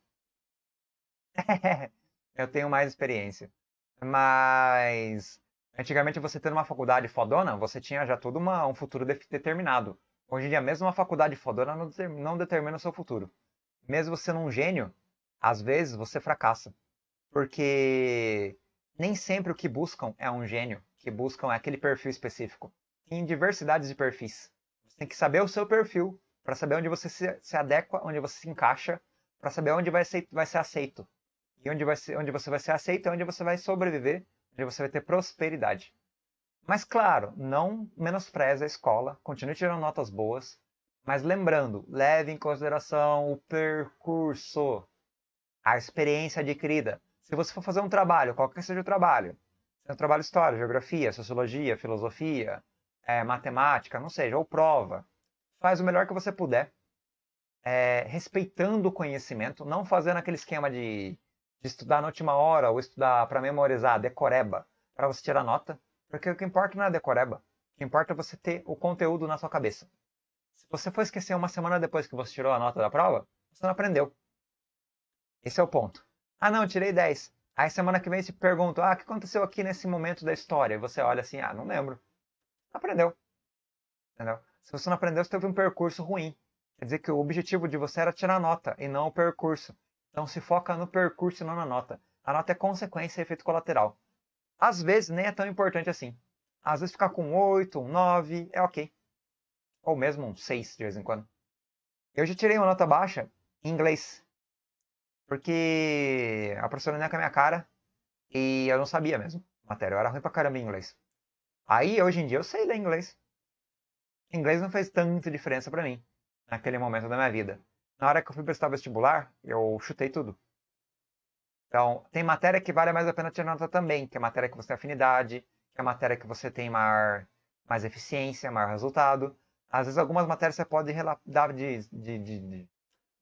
Speaker 1: eu tenho mais experiência. Mas antigamente você tendo uma faculdade fodona, você tinha já todo uma, um futuro determinado. Hoje em dia, mesmo uma faculdade fodona não, não determina o seu futuro. Mesmo você sendo um gênio, às vezes você fracassa. Porque nem sempre o que buscam é um gênio, o que buscam é aquele perfil específico. Tem diversidades de perfis. Você tem que saber o seu perfil para saber onde você se, se adequa, onde você se encaixa, para saber onde vai ser, vai ser aceito e onde, vai ser, onde você vai ser aceito, é onde você vai sobreviver, onde você vai ter prosperidade. Mas claro, não menospreze a escola, continue tirando notas boas, mas lembrando, leve em consideração o percurso, a experiência adquirida. Se você for fazer um trabalho, qualquer seja o trabalho, seja um trabalho de história, geografia, sociologia, filosofia, é, matemática, não seja, ou prova, faz o melhor que você puder, é, respeitando o conhecimento, não fazendo aquele esquema de de estudar na última hora ou estudar para memorizar, decoreba, para você tirar nota, porque o que importa não é decoreba. O que importa é você ter o conteúdo na sua cabeça. Se você for esquecer uma semana depois que você tirou a nota da prova, você não aprendeu. Esse é o ponto. Ah, não, tirei 10. Aí semana que vem se pergunta, ah, o que aconteceu aqui nesse momento da história? E você olha assim, ah, não lembro. Aprendeu. Entendeu? Se você não aprendeu, você teve um percurso ruim. Quer dizer que o objetivo de você era tirar nota e não o percurso. Então se foca no percurso e não na nota. A nota é consequência e efeito colateral. Às vezes nem é tão importante assim. Às vezes ficar com um 8, um 9 é ok. Ou mesmo um 6 de vez em quando. Eu já tirei uma nota baixa em inglês. Porque a professora não é com a minha cara e eu não sabia mesmo. Matéria, eu era ruim pra caramba em inglês. Aí, hoje em dia, eu sei ler inglês. Inglês não fez tanta diferença para mim naquele momento da minha vida na hora que eu fui prestar vestibular, eu chutei tudo. Então, tem matéria que vale mais a pena tirar nota também, que é matéria que você tem afinidade, que é matéria que você tem maior, mais eficiência, maior resultado. Às vezes, algumas matérias você pode dar de, de, de, de,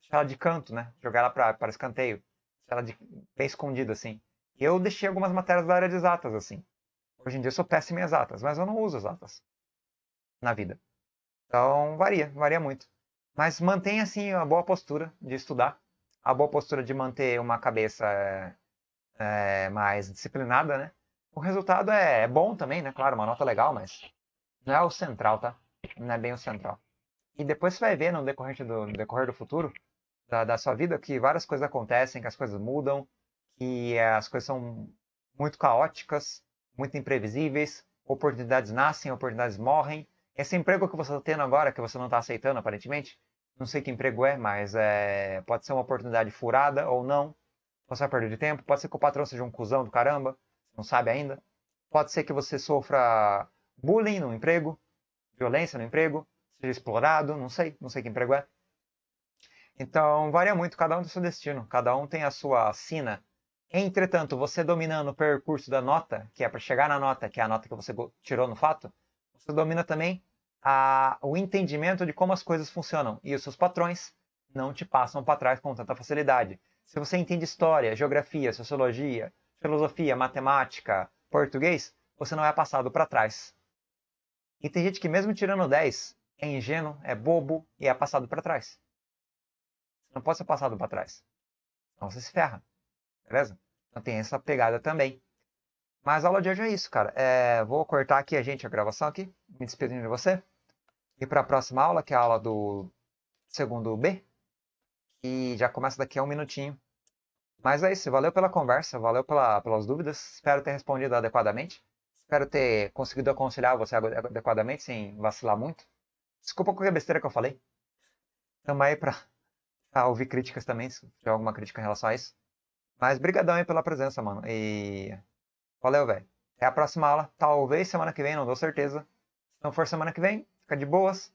Speaker 1: deixar ela de canto, né? Jogar ela para escanteio. Deixar ela de, bem escondida, assim. Eu deixei algumas matérias da área de exatas, assim. Hoje em dia eu sou péssimo em exatas, mas eu não uso exatas na vida. Então, varia, varia muito. Mas mantenha, assim, a boa postura de estudar, a boa postura de manter uma cabeça é, mais disciplinada, né? O resultado é, é bom também, né? Claro, uma nota legal, mas não é o central, tá? Não é bem o central. E depois você vai ver no decorrer do, no decorrer do futuro, da, da, sua vida, que várias coisas acontecem, que as coisas mudam, que as coisas são muito caóticas, muito imprevisíveis, oportunidades nascem, oportunidades morrem. Esse emprego que você está tendo agora, que você não está aceitando aparentemente, não sei que emprego é, mas é, pode ser uma oportunidade furada ou não. Você vai perder de tempo, pode ser que o patrão seja um cuzão do caramba, não sabe ainda. Pode ser que você sofra bullying no emprego, violência no emprego, seja explorado, não sei, não sei que emprego é. Então, varia muito, cada um tem seu destino, cada um tem a sua sina. Entretanto, você dominando o percurso da nota, que é para chegar na nota, que é a nota que você tirou no fato, você domina também a, o entendimento de como as coisas funcionam e os seus patrões não te passam para trás com tanta facilidade. Se você entende história, geografia, sociologia, filosofia, matemática, português, você não é passado para trás. E tem gente que, mesmo tirando 10, é ingênuo, é bobo e é passado para trás. Você não pode ser passado para trás. Então você se ferra. Beleza? Então tem essa pegada também. Mas a aula de hoje é isso, cara. É, vou cortar aqui a gente, a gravação aqui, me despedindo de você. E para a próxima aula, que é a aula do segundo B, e já começa daqui a um minutinho. Mas é isso, valeu pela conversa, valeu pela, pelas dúvidas, espero ter respondido adequadamente. Espero ter conseguido aconselhar você adequadamente, sem vacilar muito. Desculpa qualquer besteira que eu falei. Tamo aí pra, pra ouvir críticas também, se tiver alguma crítica em relação a isso. Mas brigadão aí pela presença, mano. E Valeu, velho. Até a próxima aula. Talvez semana que vem, não dou certeza. Se não for semana que vem, fica de boas.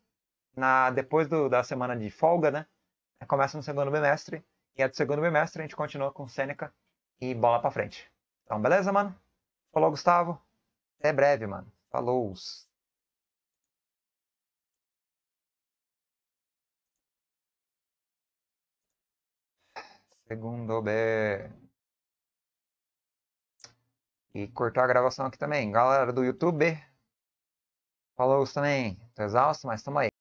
Speaker 1: Na, depois do, da semana de folga, né? Começa no segundo bimestre. E é do segundo bimestre a gente continua com Seneca
Speaker 2: e bola pra frente. Então, beleza, mano? Falou, Gustavo. Até breve, mano. Falou. Segundo B. E cortou a gravação aqui também. Galera do YouTube, falou também. Tô exausto, mas tamo aí.